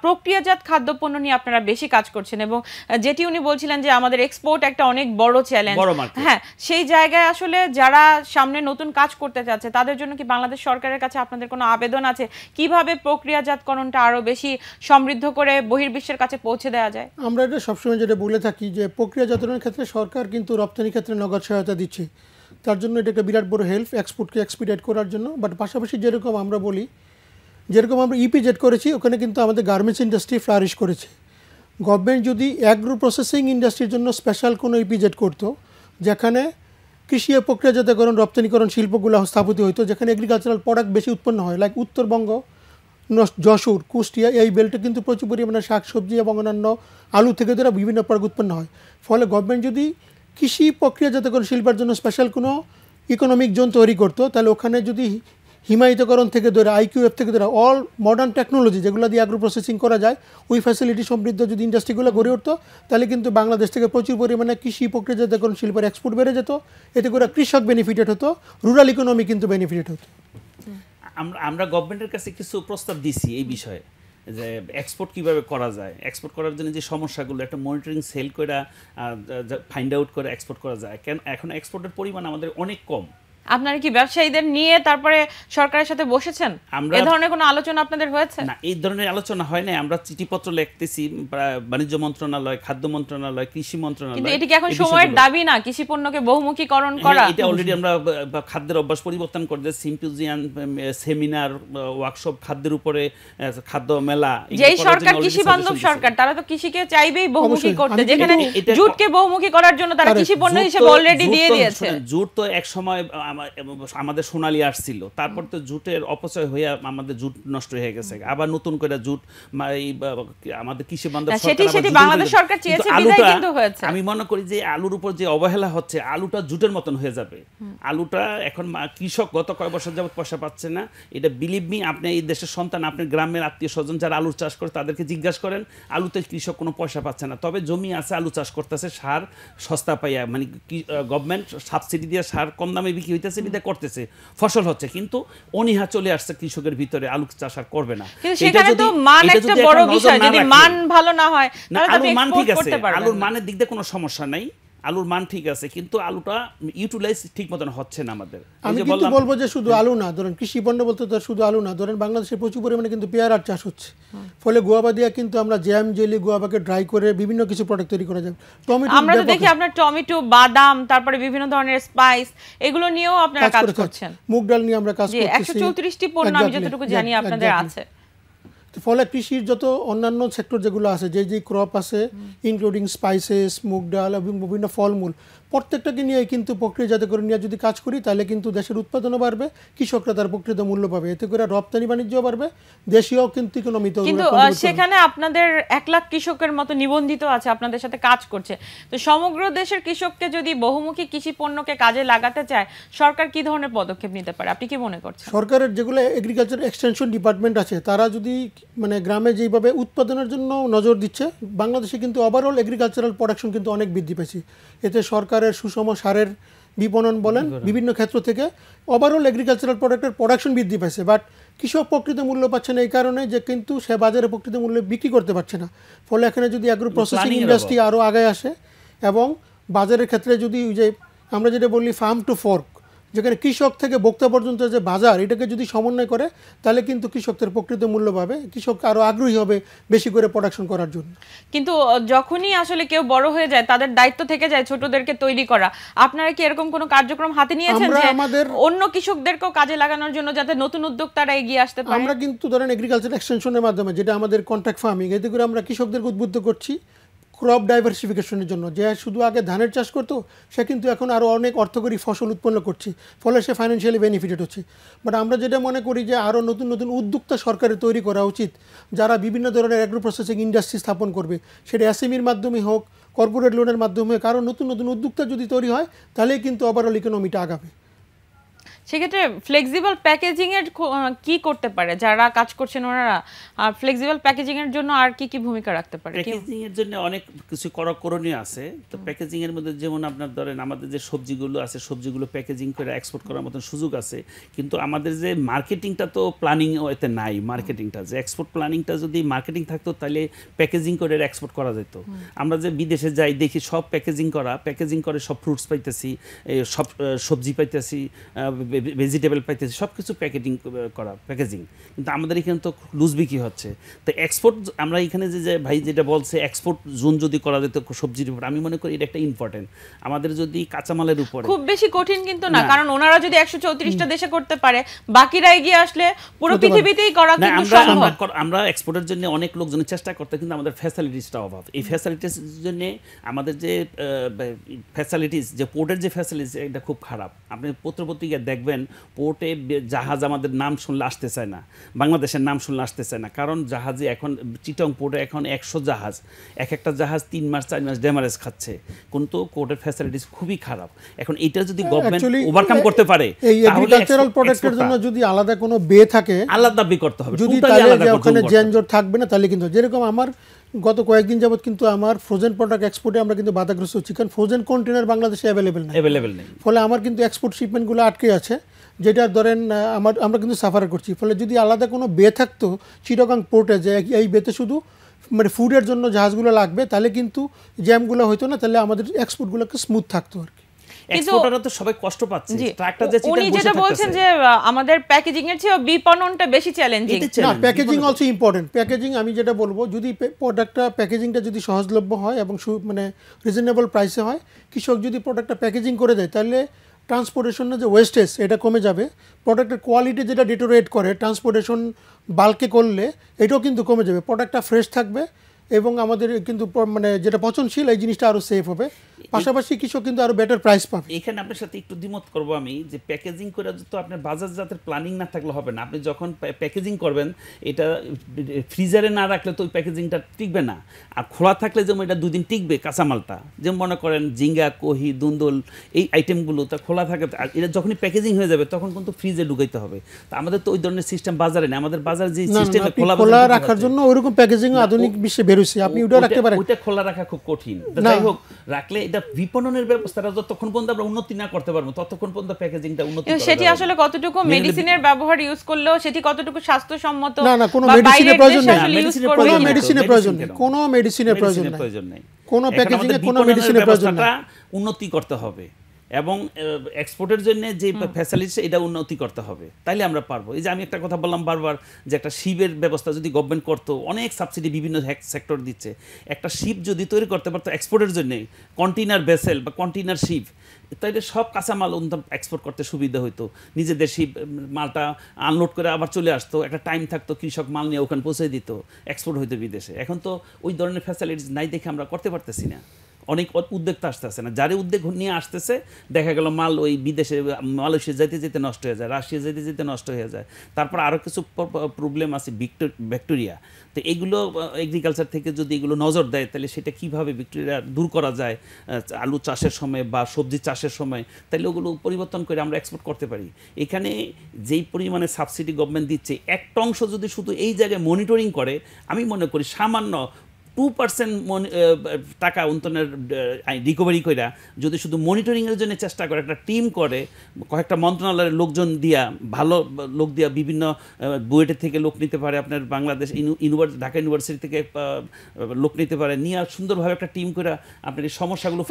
প্রক্রিয়াজাত খাদ্যপণ্য নিয়ে আপনারা বেশি কাজ করছেন এবং যেটি উনি বলছিলেন যে আমাদের এক্সপোর্ট একটা অনেক বড় চ্যালেঞ্জ হ্যাঁ সেই জায়গায় আসলে যারা সামনে নতুন কাজ করতে চাচ্ছে তাদের জন্য কি বাংলাদেশ সরকারের কাছে আপনাদের কোনো আবেদন আছে কিভাবে প্রক্রিয়াজাতকরণটা আরও বেশি সমৃদ্ধ করে বহির্বিশ্বের কাছে পৌঁছে দেওয়া যায় আমরা এটা সবসময় যেটা বলে থাকি যে প্রক্রিয়াজাতকরণের ক্ষেত্রে সরকার কিন্তু রপ্তানি ক্ষেত্রে নগদ সহায়তা দিচ্ছে তার জন্য এটা একটা বিরাট বড় হেল্প এক্সপোর্টকে এক্সপিডাইট করার জন্য বাট পাশাপাশি যেরকম আমরা বলি যেরকম আমরা ইপিজেড e করেছি ওখানে কিন্তু আমাদের গার্মেন্টস ইন্ডাস্ট্রি ফ্লারিশ করেছে গভর্নমেন্ট যদি অ্যাগ্রো প্রসেসিং ইন্ডাস্ট্রির জন্য স্পেশাল কোনো ইপিজেড e করতো যেখানে কৃষি প্রক্রিয়াজাতকরণ রপ্তানিকরণ শিল্পগুলো স্থাপিত হইতো যেখানে এগ্রিকালচারাল প্রোডাক্ট বেশি উৎপন্ন হয় লাইক উত্তরবঙ্গ যশোর কুষ্টিয়া এই বেল্টে কিন্তু প্রচুর পরিমাণে শাক সবজি এবং অন্যান্য আলু থেকে তারা বিভিন্ন প্রোডাক্ট উৎপন্ন হয় ফলে গভর্নমেন্ট যদি কৃষি প্রক্রিয়াজাতকরণ শিল্পের জন্য স্পেশাল কোনো ইকোনমিক জোন তৈরি করতো তাহলে ওখানে যদি হিমায়িতকরণ থেকে ধরে আইকিউএফ থেকে ধরে অল মডার্ন টেকনোলজি যেগুলো দিয়ে আগ্রো প্রসেসিং করা যায় ওই ফ্যাসিলিটি সমৃদ্ধ যদি ইন্ডাস্ট্রিগুলো গড়ে উঠতো তাহলে কিন্তু বাংলাদেশ থেকে প্রচুর পরিমাণে কৃষি প্রক্রিয়াজাতকরণ শিল্পের এক্সপোর্ট বেড়ে যেত এতে করে কৃষক বেনিফিটেড হতো রুরাল ইকোনমি কিন্তু বেনিফিটেড হতো আমরা আমরা গভর্নমেন্টের কাছে কিছু প্রস্তাব দিছি এই বিষয়ে যে এক্সপোর্ট কিভাবে করা যায় এক্সপোর্ট করার জন্য যে সমস্যাগুলো একটা মনিটরিং সেল করে ফাইন্ড আউট করে এক্সপোর্ট করা যায় কেন এখন এক্সপোর্টের পরিমাণ আমাদের অনেক কম আপনারা কি ব্যবসায়ীদের নিয়ে তারপরে সরকারের সাথে বসেছেন এই ধরনের কোনো আলোচনা আপনাদের হয়েছে না এই ধরনের আলোচনা হয় না আমরা চিঠিপত্র লিখতেছি বাণিজ্য মন্ত্রণালয় খাদ্য মন্ত্রণালয় কৃষি মন্ত্রণালয় কিন্তু এটা কি এখন সময়ের দাবি না কৃষি পণ্যকে বহুমুখীকরণ হ্যাঁ, করা এটা অলরেডি আমরা খাদ্যের অভ্যাস পরিবর্তন করতে সিম্পোজিয়াম সেমিনার ওয়ার্কশপ খাদ্যের উপরে খাদ্য মেলা যেই সরকার কৃষি বান্ধব সরকার তারা তো কৃষিকে চাইবেই বহুমুখী করতে যেখানে জুটকে বহুমুখী করার জন্য তারা কৃষি পণ্য হিসেবে অলরেডি দিয়ে দিয়েছে জুট তো এক সময় আমাদের সোনালি আসছিল তারপর তো জুটের অপচয় হয়ে আমাদের জুট নষ্ট হয়ে গেছে আবার নতুন করে জুট আমাদের কৃষি বান্ধব আমি মনে করি যে আলুর উপর যে অবহেলা হচ্ছে আলুটা জুটের মতন হয়ে যাবে আলুটা এখন কৃষক গত কয়েক বছর যাবৎ পয়সা পাচ্ছে না এটা বিলিভ মি আপনি এই দেশের সন্তান আপনি গ্রামের আত্মীয় স্বজন যারা আলুর চাষ করে তাদেরকে জিজ্ঞাসা করেন আলুতে কৃষক কোনো পয়সা পাচ্ছে না তবে জমি আছে আলু চাষ করতেছে সার সস্তা পাইয়া মানে গভর্নমেন্ট সাবসিডি দিয়ে সার কম দামে বিক্রি নিতেছে বিদে করতেছে ফসল হচ্ছে কিন্তু অনিহা চলে আসছে কৃষকের ভিতরে আলু চাষ আর করবে না সেখানে তো মান একটা বড় বিষয় যদি মান ভালো না হয় তাহলে মান ঠিক আছে আলুর মানের দিক দিয়ে কোনো সমস্যা নাই আলুর মান ঠিক আছে কিন্তু আলুটা ইউটিলাইজ ঠিক মতন হচ্ছে না আমাদের আমি কিন্তু বলবো যে শুধু আলু না ধরেন কৃষি পণ্য বলতে তো শুধু আলু না ধরেন বাংলাদেশে প্রচুর পরিমাণে কিন্তু পেয়ারার চাষ হচ্ছে হ্যাঁ। ফলে গুয়াবা দিয়ে কিন্তু আমরা জ্যাম জেলি গুয়াবাকে ড্রাই করে বিভিন্ন কিছু প্রোডাক্ট তৈরি করা যায় টমেটো আমরা তো দেখি আপনার টমেটো বাদাম তারপরে বিভিন্ন ধরনের স্পাইস এগুলো নিয়েও আপনারা কাজ করছেন মুগ ডাল নিয়ে আমরা কাজ করছি 134টি পণ্য আমি যতটুকু জানি আপনাদের আছে ফলে কৃষির যত অন্যান্য সেক্টর যেগুলো আছে যে যে ক্রপ আছে ইনক্লুডিং স্পাইসেস মুগ ডাল এবং বিভিন্ন ফলমূল প্রত্যেকটাকে নিয়ে কিন্তু প্রক্রিয়াজাত করে নিয়ে যদি কাজ করি তাহলে কিন্তু দেশের উৎপাদনও বাড়বে কৃষকরা তার প্রকৃত মূল্য পাবে এতে করে রপ্তানি বাণিজ্য বাড়বে দেশীয় কিন্তু ইকোনমি কিন্তু সেখানে আপনাদের এক লাখ কৃষকের মতো নিবন্ধিত আছে আপনাদের সাথে কাজ করছে তো সমগ্র দেশের কৃষককে যদি বহুমুখী কৃষি পণ্যকে কাজে লাগাতে চায় সরকার কি ধরনের পদক্ষেপ নিতে পারে আপনি কি মনে করছেন সরকারের যেগুলো এগ্রিকালচার এক্সটেনশন ডিপার্টমেন্ট আছে তারা যদি মানে গ্রামে যেইভাবে উৎপাদনের জন্য নজর দিচ্ছে বাংলাদেশে কিন্তু ওভারঅল এগ্রিকালচারাল প্রোডাকশন কিন্তু অনেক বৃদ্ধি পেয়েছে এতে সরকার প্রকারের সুষম সারের বিপণন বলেন বিভিন্ন ক্ষেত্র থেকে ওভারঅল এগ্রিকালচারাল প্রোডাক্টের প্রোডাকশন বৃদ্ধি পাইছে বাট কৃষক প্রকৃত মূল্য পাচ্ছে না এই কারণে যে কিন্তু সে বাজারে প্রকৃত মূল্যে বিক্রি করতে পারছে না ফলে এখানে যদি অ্যাগ্রো প্রসেসিং ইন্ডাস্ট্রি আরও আগে আসে এবং বাজারের ক্ষেত্রে যদি ওই যে আমরা যেটা বলি ফার্ম টু ফর্ক যেখানে কৃষক থেকে বক্তা পর্যন্ত যে বাজার এটাকে যদি সমন্বয় করে তাহলে কিন্তু কৃষকদের প্রকৃত মূল্য পাবে কৃষক আরও আগ্রহী হবে বেশি করে প্রোডাকশন করার জন্য কিন্তু যখনই আসলে কেউ বড় হয়ে যায় তাদের দায়িত্ব থেকে যায় ছোটদেরকে তৈরি করা আপনারা কি এরকম কোনো কার্যক্রম হাতে নিয়েছেন যে আমাদের অন্য কৃষকদেরকেও কাজে লাগানোর জন্য যাতে নতুন উদ্যোক্তারা এগিয়ে আসতে পারে আমরা কিন্তু ধরেন এগ্রিকালচার এক্সটেনশনের মাধ্যমে যেটা আমাদের কন্ট্রাক্ট ফার্মিং এতে করে আমরা কৃষকদেরকে উদ্বুদ্ধ করছি ক্রপ ডাইভার্সিফিকেশনের জন্য যে শুধু আগে ধানের চাষ করতো সে কিন্তু এখন আরও অনেক অর্থকরী ফসল উৎপন্ন করছে ফলে সে ফাইন্যান্সিয়ালি বেনিফিটেড হচ্ছে বাট আমরা যেটা মনে করি যে আরও নতুন নতুন উদ্যোক্তা সরকারে তৈরি করা উচিত যারা বিভিন্ন ধরনের অ্যাগ্রো প্রসেসিং ইন্ডাস্ট্রি স্থাপন করবে সেটা এসএমইর মাধ্যমে হোক কর্পোরেট লোনের মাধ্যমে কারণ নতুন নতুন উদ্যোক্তা যদি তৈরি হয় তাহলেই কিন্তু ওভারঅল ইকোনমিটা আগাবে সেক্ষেত্রে ফ্লেক্সিবল প্যাকেজিং এর কি করতে পারে যারা কাজ করছেন ওনারা আর ফ্লেক্সিবল প্যাকেজিং এর জন্য আর কি কি ভূমিকা রাখতে পারে প্যাকেজিং এর জন্য অনেক কিছু করা করণীয় আছে তো প্যাকেজিং এর মধ্যে যেমন আপনার ধরেন আমাদের যে সবজিগুলো আছে সবজিগুলো প্যাকেজিং করে এক্সপোর্ট করার মতন সুযোগ আছে কিন্তু আমাদের যে মার্কেটিংটা তো প্ল্যানিং এতে নাই মার্কেটিংটা যে এক্সপোর্ট প্ল্যানিংটা যদি মার্কেটিং থাকতো তাহলে প্যাকেজিং করে এক্সপোর্ট করা যেত আমরা যে বিদেশে যাই দেখি সব প্যাকেজিং করা প্যাকেজিং করে সব ফ্রুটস পাইতেছি সব সবজি পাইতেছি ভেজিটেবল পাইতেছে সব কিছু প্যাকেটিং করা প্যাকেজিং কিন্তু আমাদের এখানে তো লুজ বিক্রি হচ্ছে তো এক্সপোর্ট আমরা এখানে যে যে ভাই যেটা বলছে এক্সপোর্ট জোন যদি করা যেত সবজির উপর আমি মনে করি এটা একটা ইম্পর্টেন্ট আমাদের যদি কাঁচামালের উপর খুব বেশি কঠিন কিন্তু না কারণ ওনারা যদি একশো চৌত্রিশটা দেশে করতে পারে বাকিরা এগিয়ে আসলে পুরো পৃথিবীতেই করা কিন্তু আমরা এক্সপোর্টের জন্য অনেক লোকজনের চেষ্টা করতে কিন্তু আমাদের ফ্যাসিলিটিসটা অভাব এই ফ্যাসিলিটিস জন্য আমাদের যে ফ্যাসিলিটিস যে পোর্টের যে ফ্যাসিলিটিস এটা খুব খারাপ আপনি পত্রপত্রিকা দেখবেন দেখবেন পোর্টে জাহাজ আমাদের নাম শুনলে আসতে চায় না বাংলাদেশের নাম শুনলে আসতে চায় না কারণ জাহাজে এখন চিটং পোর্টে এখন একশো জাহাজ এক একটা জাহাজ তিন মাস চার মাস ড্যামারেজ খাচ্ছে কিন্তু কোর্টের ফ্যাসিলিটিস খুবই খারাপ এখন এটা যদি গভর্নমেন্ট হ্যাঁ, ওভারকাম করতে পারে প্রোডাক্টের জন্য যদি আলাদা কোনো বে থাকে আলাদা বে করতে হবে যদি তাহলে ওখানে জেনজট থাকবে না তাহলে কিন্তু যেরকম আমার গত কয়েকদিন যাবত কিন্তু আমার ফ্রোজেন প্রোডাক্ট এক্সপোর্টে আমরা কিন্তু বাধাগ্রস্ত হচ্ছি কারণ ফ্রোজেন কন্টেনার বাংলাদেশে অ্যাভেলেবেল নেই অ্যাভেলেবেল নেই ফলে আমার কিন্তু এক্সপোর্ট শিপমেন্টগুলো আটকে আছে যেটা ধরেন আমার আমরা কিন্তু সাফার করছি ফলে যদি আলাদা কোনো বে থাকতো চিটগাং পোর্টে যে এই বেতে শুধু মানে ফুডের জন্য জাহাজগুলো লাগবে তাহলে কিন্তু জ্যামগুলো হইতো না তাহলে আমাদের এক্সপোর্টগুলোকে স্মুথ থাকতো আর কি এক্সপোর্টাররা তো সবাই কষ্ট পাচ্ছে ট্রাকটা যে উনি যেটা বলছেন যে আমাদের প্যাকেজিং এর চেয়ে বিপণনটা বেশি চ্যালেঞ্জিং না প্যাকেজিং অলসো ইম্পর্টেন্ট প্যাকেজিং আমি যেটা বলবো যদি প্রোডাক্টটা প্যাকেজিংটা যদি সহজলভ্য হয় এবং মানে রিজনেবল প্রাইসে হয় কৃষক যদি প্রোডাক্টটা প্যাকেজিং করে দেয় তাহলে ট্রান্সপোর্টেশনের যে ওয়েস্টেজ এটা কমে যাবে প্রোডাক্টের কোয়ালিটি যেটা ডিটোরেট করে ট্রান্সপোর্টেশন বাল্কে করলে এটাও কিন্তু কমে যাবে প্রোডাক্টটা ফ্রেশ থাকবে এবং আমাদের কিন্তু মানে যেটা পচনশীল এই জিনিসটা আরো সেফ হবে পাশাপাশি কৃষক কিন্তু আরো বেটার প্রাইস পাবে এখানে আপনার সাথে একটু দ্বিমত করব আমি যে প্যাকেজিং করে তো আপনার বাজার জাতের প্ল্যানিং না থাকলে হবে না আপনি যখন প্যাকেজিং করবেন এটা ফ্রিজারে না রাখলে তো ওই প্যাকেজিংটা টিকবে না আর খোলা থাকলে যেমন এটা দুদিন টিকবে কাঁচামালটা যেমন মনে করেন জিঙ্গা কহি দুন্দল এই আইটেমগুলো তা খোলা থাকে আর এটা যখনই প্যাকেজিং হয়ে যাবে তখন কিন্তু ফ্রিজে ঢুকাইতে হবে তা আমাদের তো ওই ধরনের সিস্টেম বাজারে নেই আমাদের বাজার যে সিস্টেম খোলা রাখার জন্য ওইরকম প্যাকেজিং আধুনিক বিশ্বে ব্যবহার সেটি কতটুকু মেডিসিনের প্রয়োজন নেই মেডিসিনের প্রয়োজন প্রয়োজন নেই মেডিসিনের প্রয়োজন নেই উন্নতি করতে হবে এবং এক্সপোর্টের জন্য যে ফ্যাসিলিটি এটা উন্নতি করতে হবে তাইলে আমরা পারবো এই যে আমি একটা কথা বললাম বারবার যে একটা শিবের ব্যবস্থা যদি গভর্নমেন্ট করতো অনেক সাবসিডি বিভিন্ন সেক্টর দিচ্ছে একটা শিপ যদি তৈরি করতে পারতো এক্সপোর্টের জন্য কন্টেনার ভেসেল বা কন্টেনার শিপ তাইলে সব কাঁচামাল এক্সপোর্ট করতে সুবিধা হতো নিজেদের শিপ মালটা আনলোড করে আবার চলে আসতো একটা টাইম থাকতো কৃষক মাল নিয়ে ওখানে পৌঁছে দিত এক্সপোর্ট হইতো বিদেশে এখন তো ওই ধরনের ফ্যাসিলিটিস নাই দেখে আমরা করতে পারতেছি না অনেক উদ্যোক্তা আসতেছে না যারে উদ্যোগ নিয়ে আসতেছে দেখা গেল মাল ওই বিদেশে মালয়েশিয়া যেতে যেতে নষ্ট হয়ে যায় রাশিয়া যেতে যেতে নষ্ট হয়ে যায় তারপর আরও কিছু প্রবলেম আছে ব্যাকটেরিয়া তো এগুলো এগ্রিকালচার থেকে যদি এগুলো নজর দেয় তাহলে সেটা কিভাবে ব্যাকটেরিয়া দূর করা যায় আলু চাষের সময় বা সবজি চাষের সময় তাহলে ওগুলো পরিবর্তন করে আমরা এক্সপোর্ট করতে পারি এখানে যেই পরিমাণে সাবসিডি গভর্নমেন্ট দিচ্ছে একটা অংশ যদি শুধু এই জায়গায় মনিটরিং করে আমি মনে করি সামান্য টু পার্সেন্ট টাকা অন্তনের রিকভারি করা যদি শুধু মনিটরিংয়ের জন্য চেষ্টা করে একটা টিম করে কয়েকটা মন্ত্রণালয়ের লোকজন দিয়া ভালো লোক দিয়া বিভিন্ন বুয়েটের থেকে লোক নিতে পারে আপনার বাংলাদেশ ইউনিভার্সিটি ঢাকা ইউনিভার্সিটি থেকে লোক নিতে পারে নিয়ে সুন্দরভাবে একটা টিম করে আপনার এই সমস্যাগুলো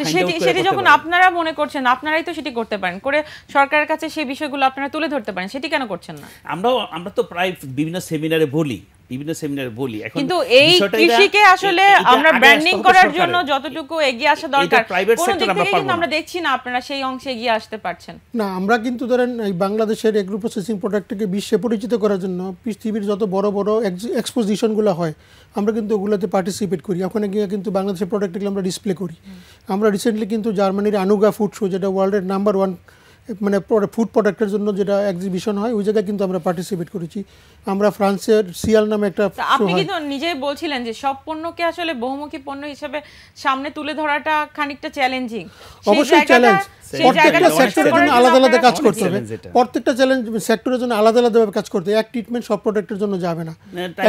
সেটি যখন আপনারা মনে করছেন আপনারাই তো সেটি করতে পারেন করে সরকারের কাছে সেই বিষয়গুলো আপনারা তুলে ধরতে পারেন সেটি কেন করছেন না আমরাও আমরা তো প্রায় বিভিন্ন সেমিনারে বলি বিভিন্ন সেমিনারে বলি এখন কিন্তু এই কৃষিকে আসলে আমরা ব্র্যান্ডিং করার জন্য যতটুকু এগিয়ে আসা দরকার প্রাইভেট সেক্টর আমরা কিন্তু আমরা দেখছি না আপনারা সেই অংশে এগিয়ে আসতে পারছেন না আমরা কিন্তু ধরেন এই বাংলাদেশের এগ্রো প্রসেসিং প্রোডাক্টকে বিশ্বে পরিচিত করার জন্য পৃথিবীর যত বড় বড় এক্সপোজিশনগুলো হয় আমরা কিন্তু ওগুলোতে পার্টিসিপেট করি ওখানে গিয়ে কিন্তু বাংলাদেশের প্রোডাক্টগুলো আমরা ডিসপ্লে করি আমরা রিসেন্টলি কিন্তু জার্মানির আনুগা ফুড শো যেটা ওয়ার্ল্ডের নাম্বার ওয়ান মানে ফুড প্রোডাক্টের জন্য যেটা এক্সিবিশন হয় ওই জায়গায় কিন্তু আমরা পার্টিসিপেট করেছি আমরা ফ্রান্সের সিয়াল নামে একটা আপনি কিন্তু নিজেই বলছিলেন যে সব পণ্যকে আসলে বহুমুখী পণ্য হিসেবে সামনে তুলে ধরাটা খানিকটা চ্যালেঞ্জিং অবশ্যই চ্যালেঞ্জ প্রত্যেকটা সেক্টরের জন্য আলাদা আলাদা কাজ করতে হবে প্রত্যেকটা চ্যালেঞ্জ সেক্টরের জন্য আলাদা আলাদা ভাবে কাজ করতে এক ট্রিটমেন্ট সব প্রোডাক্টের জন্য যাবে না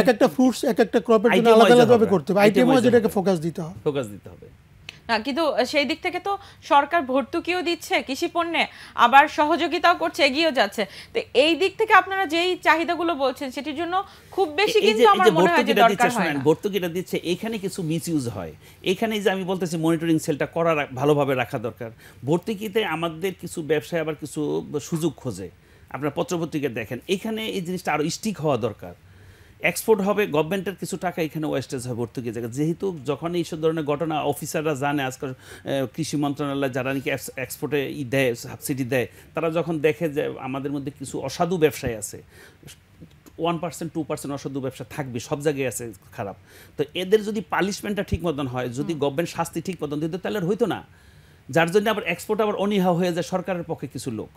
এক একটা ফ্রুটস এক একটা ক্রপের জন্য আলাদা আলাদা ভাবে করতে হবে আইটেম যেটাকে ফোকাস দিতে হবে ফোকাস দিতে হবে কিন্তু সেই দিক থেকে তো সরকার ভর্তুকিও দিচ্ছে কৃষি পণ্যে আবার সহযোগিতাও করছে এগিয়েও যাচ্ছে তো এই দিক থেকে আপনারা যেই চাহিদাগুলো বলছেন সেটির জন্য খুব বেশি কিন্তু আমার মনে হয় যে দরকার হয় ভর্তুকিটা দিচ্ছে এখানে কিছু মিসইউজ হয় এখানে যে আমি বলতেছি মনিটরিং সেলটা করা ভালোভাবে রাখা দরকার ভর্তুকিতে আমাদের কিছু ব্যবসায় আবার কিছু সুযোগ খোঁজে আপনার পত্রপত্রিকা দেখেন এখানে এই জিনিসটা আরও স্টিক হওয়া দরকার এক্সপোর্ট হবে গভর্নমেন্টের কিছু টাকা এখানে ওয়েস্টেজ হবে পর্তুগিজ জায়গায় যেহেতু যখন এইসব ধরনের ঘটনা অফিসাররা জানে আজকাল কৃষি মন্ত্রণালয় যারা নাকি এক্সপোর্টে ই দেয় সাবসিডি দেয় তারা যখন দেখে যে আমাদের মধ্যে কিছু অসাধু ব্যবসায়ী আছে ওয়ান পার্সেন্ট টু পার্সেন্ট অসাধু ব্যবসা থাকবে সব জায়গায় আছে খারাপ তো এদের যদি পালিশমেন্টটা ঠিক মতন হয় যদি গভর্নমেন্ট শাস্তি ঠিক মতন দিত তাহলে হইতো না যার জন্য আবার এক্সপোর্ট আবার অনীহা হয়ে যায় সরকারের পক্ষে কিছু লোক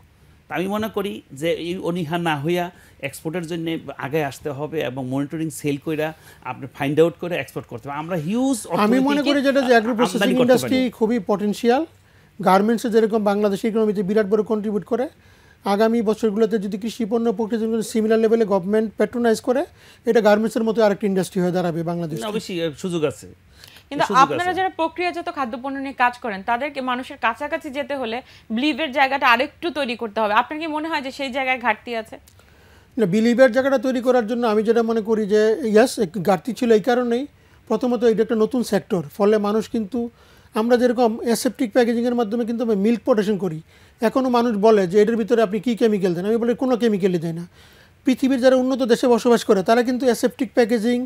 আমি মনে করি যে এই অনীহা না হইয়া এক্সপোর্টের জন্য আগে আসতে হবে এবং মনিটরিং সেল করে আপনি ফাইন্ড আউট করে এক্সপোর্ট করতে হবে আমরা হিউজ আমি মনে করি যেটা যে অ্যাগ্রো প্রসেসিং ইন্ডাস্ট্রি খুবই পটেন্সিয়াল গার্মেন্টসে যেরকম বাংলাদেশের ইকোনমিতে বিরাট বড় কন্ট্রিবিউট করে আগামী বছরগুলোতে যদি কৃষি পণ্য প্রক্রিয়া সিমিলার লেভেলে গভর্নমেন্ট প্যাট্রোনাইজ করে এটা গার্মেন্টসের মতো আরেকটা ইন্ডাস্ট্রি হয়ে দাঁড়াবে বাংলাদেশ অবশ্যই সুযোগ আছে কিন্তু আপনারা যারা প্রক্রিয়াজাত খাদ্যপণ্য নিয়ে কাজ করেন তাদেরকে মানুষের কাছাকাছি যেতে হলে বিলিভের জায়গাটা আরেকটু তৈরি করতে হবে আপনার কি মনে হয় যে সেই জায়গায় ঘাটতি আছে না বিলিভের জায়গাটা তৈরি করার জন্য আমি যেটা মনে করি যে ইয়াস ঘাটতি ছিল এই কারণেই প্রথমত এটা একটা নতুন সেক্টর ফলে মানুষ কিন্তু আমরা যেরকম অ্যাসেপ্টিক প্যাকেজিংয়ের মাধ্যমে কিন্তু আমি মিল্ক প্রোটেশন করি এখনও মানুষ বলে যে এটার ভিতরে আপনি কী কেমিক্যাল দেন আমি বলি কোনো কেমিক্যালই দেয় না পৃথিবীর যারা উন্নত দেশে বসবাস করে তারা কিন্তু অ্যাসেপটিক প্যাকেজিং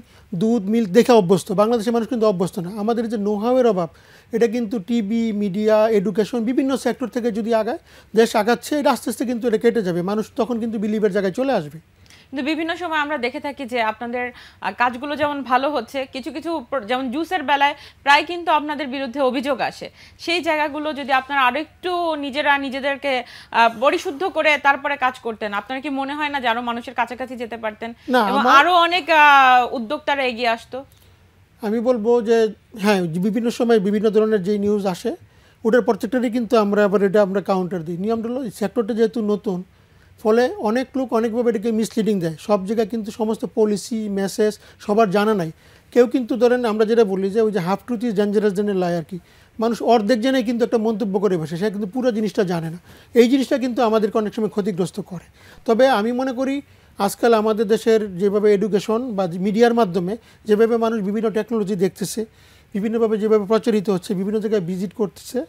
দুধ মিল্ক দেখে অভ্যস্ত বাংলাদেশের মানুষ কিন্তু অভ্যস্ত না আমাদের যে নোহাওয়ের অভাব এটা কিন্তু টিভি মিডিয়া এডুকেশন বিভিন্ন সেক্টর থেকে যদি আগায় দেশ আগাচ্ছে এটা আস্তে আস্তে কিন্তু এটা কেটে যাবে মানুষ তখন কিন্তু বিলিভের জায়গায় চলে আসবে কিন্তু বিভিন্ন সময় আমরা দেখে থাকি যে আপনাদের কাজগুলো যেমন ভালো হচ্ছে কিছু কিছু যেমন জুসের বেলায় প্রায় কিন্তু আপনাদের বিরুদ্ধে অভিযোগ আসে সেই জায়গাগুলো যদি আপনারা একটু নিজেরা নিজেদেরকে পরিশুদ্ধ করে তারপরে কাজ করতেন আপনার কি মনে হয় না যে আরো মানুষের কাছাকাছি যেতে পারতেন এবং আরো অনেক উদ্যোক্তারা এগিয়ে আসতো আমি বলবো যে হ্যাঁ বিভিন্ন সময় বিভিন্ন ধরনের যে নিউজ আসে ওটার প্রত্যেকটারই কিন্তু আমরা আবার এটা আমরা কাউন্টার দিই নিয়মটা হলো সেক্টরটা যেহেতু নতুন ফলে অনেক লোক অনেকভাবে এটাকে মিসলিডিং দেয় সব জায়গায় কিন্তু সমস্ত পলিসি মেসেজ সবার জানা নাই কেউ কিন্তু ধরেন আমরা যেটা বলি যে ওই যে হাফ টুথ ইজ ডেঞ্জারাস জেনের লাই আর কি মানুষ অর্ধেক জেনে কিন্তু একটা মন্তব্য করে বসে সে কিন্তু পুরো জিনিসটা জানে না এই জিনিসটা কিন্তু আমাদেরকে অনেক সময় ক্ষতিগ্রস্ত করে তবে আমি মনে করি আজকাল আমাদের দেশের যেভাবে এডুকেশন বা মিডিয়ার মাধ্যমে যেভাবে মানুষ বিভিন্ন টেকনোলজি দেখতেছে বিভিন্নভাবে যেভাবে প্রচারিত হচ্ছে বিভিন্ন জায়গায় ভিজিট করতেছে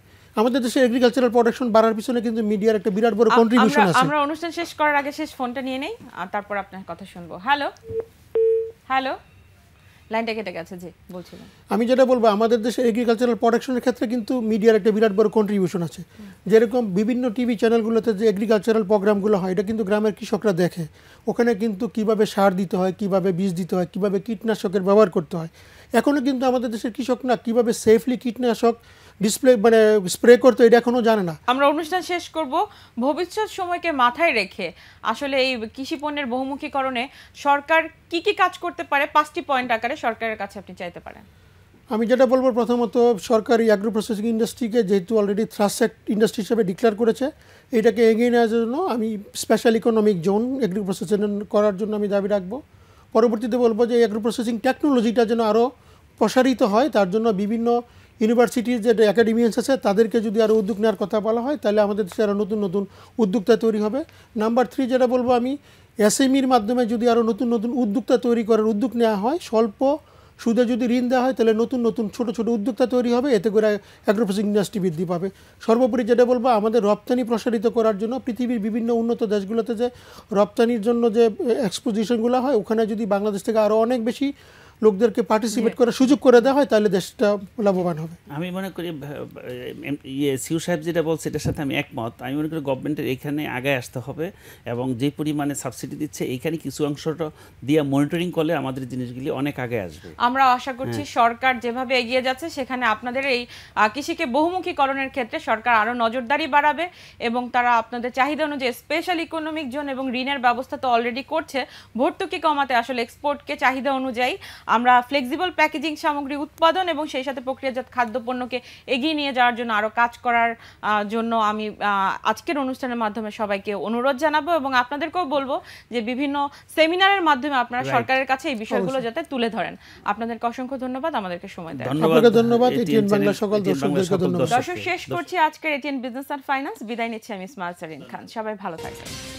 আমাদের দেশে এগ্রিকালচারাল প্রোডাকশন বাড়ার পিছনে কিন্তু মিডিয়ার একটা বিরাট বড় কন্ট্রিবিউশন আছে আমরা অনুষ্ঠান শেষ করার আগে শেষ ফোনটা নিয়ে নেই আর তারপর আপনার কথা শুনবো হ্যালো হ্যালো লাইনটা কেটে গেছে জি বলছিলাম আমি যেটা বলবো আমাদের দেশে এগ্রিকালচারাল প্রোডাকশনের ক্ষেত্রে কিন্তু মিডিয়ার একটা বিরাট বড় কন্ট্রিবিউশন আছে যেরকম বিভিন্ন টিভি চ্যানেলগুলোতে যে এগ্রিকালচারাল প্রোগ্রামগুলো হয় এটা কিন্তু গ্রামের কৃষকরা দেখে ওখানে কিন্তু কিভাবে সার দিতে হয় কিভাবে বীজ দিতে হয় কিভাবে কীটনাশকের ব্যবহার করতে হয় এখনও কিন্তু আমাদের দেশের কৃষক না কীভাবে সেফলি কীটনাশক ডিসপ্লে মানে স্প্রে করতো এটা এখনো জানে না আমরা অনুষ্ঠান শেষ করব ভবিষ্যৎ সময়কে মাথায় রেখে আসলে এই কৃষি পণ্যের বহুমুখীকরণে সরকার কি কি কাজ করতে পারে পাঁচটি পয়েন্ট আকারে সরকারের কাছে আপনি চাইতে পারেন আমি যেটা বলবো প্রথমত সরকারি অ্যাগ্রো প্রসেসিং ইন্ডাস্ট্রিকে যেহেতু অলরেডি থ্রাসেক্ট ইন্ডাস্ট্রি হিসেবে ডিক্লেয়ার করেছে এটাকে এগিয়ে নেওয়ার জন্য আমি special economic zone agro processing করার জন্য আমি দাবি রাখবো পরবর্তীতে বলবো যে অ্যাগ্রো প্রসেসিং টেকনোলজিটা যেন আরও প্রসারিত হয় তার জন্য বিভিন্ন ইউনিভার্সিটির যে অ্যাকাডেমিয়ান্স আছে তাদেরকে যদি আরও উদ্যোগ নেওয়ার কথা বলা হয় তাহলে আমাদের দেশে আরও নতুন নতুন উদ্যোক্তা তৈরি হবে নাম্বার থ্রি যেটা বলবো আমি এসএমইর মাধ্যমে যদি আরও নতুন নতুন উদ্যোক্তা তৈরি করার উদ্যোগ নেওয়া হয় স্বল্প সুদে যদি ঋণ দেওয়া হয় তাহলে নতুন নতুন ছোট ছোট উদ্যোক্তা তৈরি হবে এতে করে অ্যাগ্রোফেসিং ইন্ডাস্ট্রি বৃদ্ধি পাবে সর্বোপরি যেটা বলবো আমাদের রপ্তানি প্রসারিত করার জন্য পৃথিবীর বিভিন্ন উন্নত দেশগুলোতে যে রপ্তানির জন্য যে এক্সপোজিশনগুলো হয় ওখানে যদি বাংলাদেশ থেকে আরও অনেক বেশি লোকদেরকে পার্টিসিপেট করার সুযোগ করে দেওয়া হয় তাহলে দেশটা লাভবান হবে আমি মনে করি ইয়ে সিউ সাহেব যেটা বলছে এটার সাথে আমি একমত আমি মনে করি গভর্নমেন্টের এখানে আগায় আসতে হবে এবং যে পরিমাণে সাবসিডি দিচ্ছে এইখানে কিছু অংশটা দিয়ে মনিটরিং করলে আমাদের জিনিসগুলি অনেক আগে আসবে আমরা আশা করছি হ্যাঁ। সরকার যেভাবে এগিয়ে যাচ্ছে সেখানে আপনাদের এই কৃষিকে বহুমুখীকরণের ক্ষেত্রে সরকার আরও নজরদারি বাড়াবে এবং তারা আপনাদের চাহিদা অনুযায়ী স্পেশাল ইকোনমিক জোন এবং ঋণের ব্যবস্থা তো অলরেডি করছে ভর্তুকি কমাতে আসলে এক্সপোর্টকে চাহিদা অনুযায়ী আমরা ফ্লেক্সিবল প্যাকেজিং সামগ্রী উৎপাদন এবং সেই সাথে প্রক্রিয়াজাত খাদ্যপণ্যকে এগিয়ে নিয়ে যাওয়ার জন্য আরও কাজ করার জন্য আমি আজকের অনুষ্ঠানের মাধ্যমে সবাইকে অনুরোধ জানাবো এবং আপনাদেরকেও বলবো যে বিভিন্ন সেমিনারের মাধ্যমে আপনারা সরকারের কাছে এই বিষয়গুলো যাতে তুলে ধরেন আপনাদেরকে অসংখ্য ধন্যবাদ আমাদেরকে সময় দেওয়ার ধন্যবাদ দর্শক শেষ করছি আজকের এটিএন বিজনেস অ্যান্ড ফাইন্যান্স বিদায় নিচ্ছি আমি ইসমাল সারিন খান সবাই ভালো থাকবেন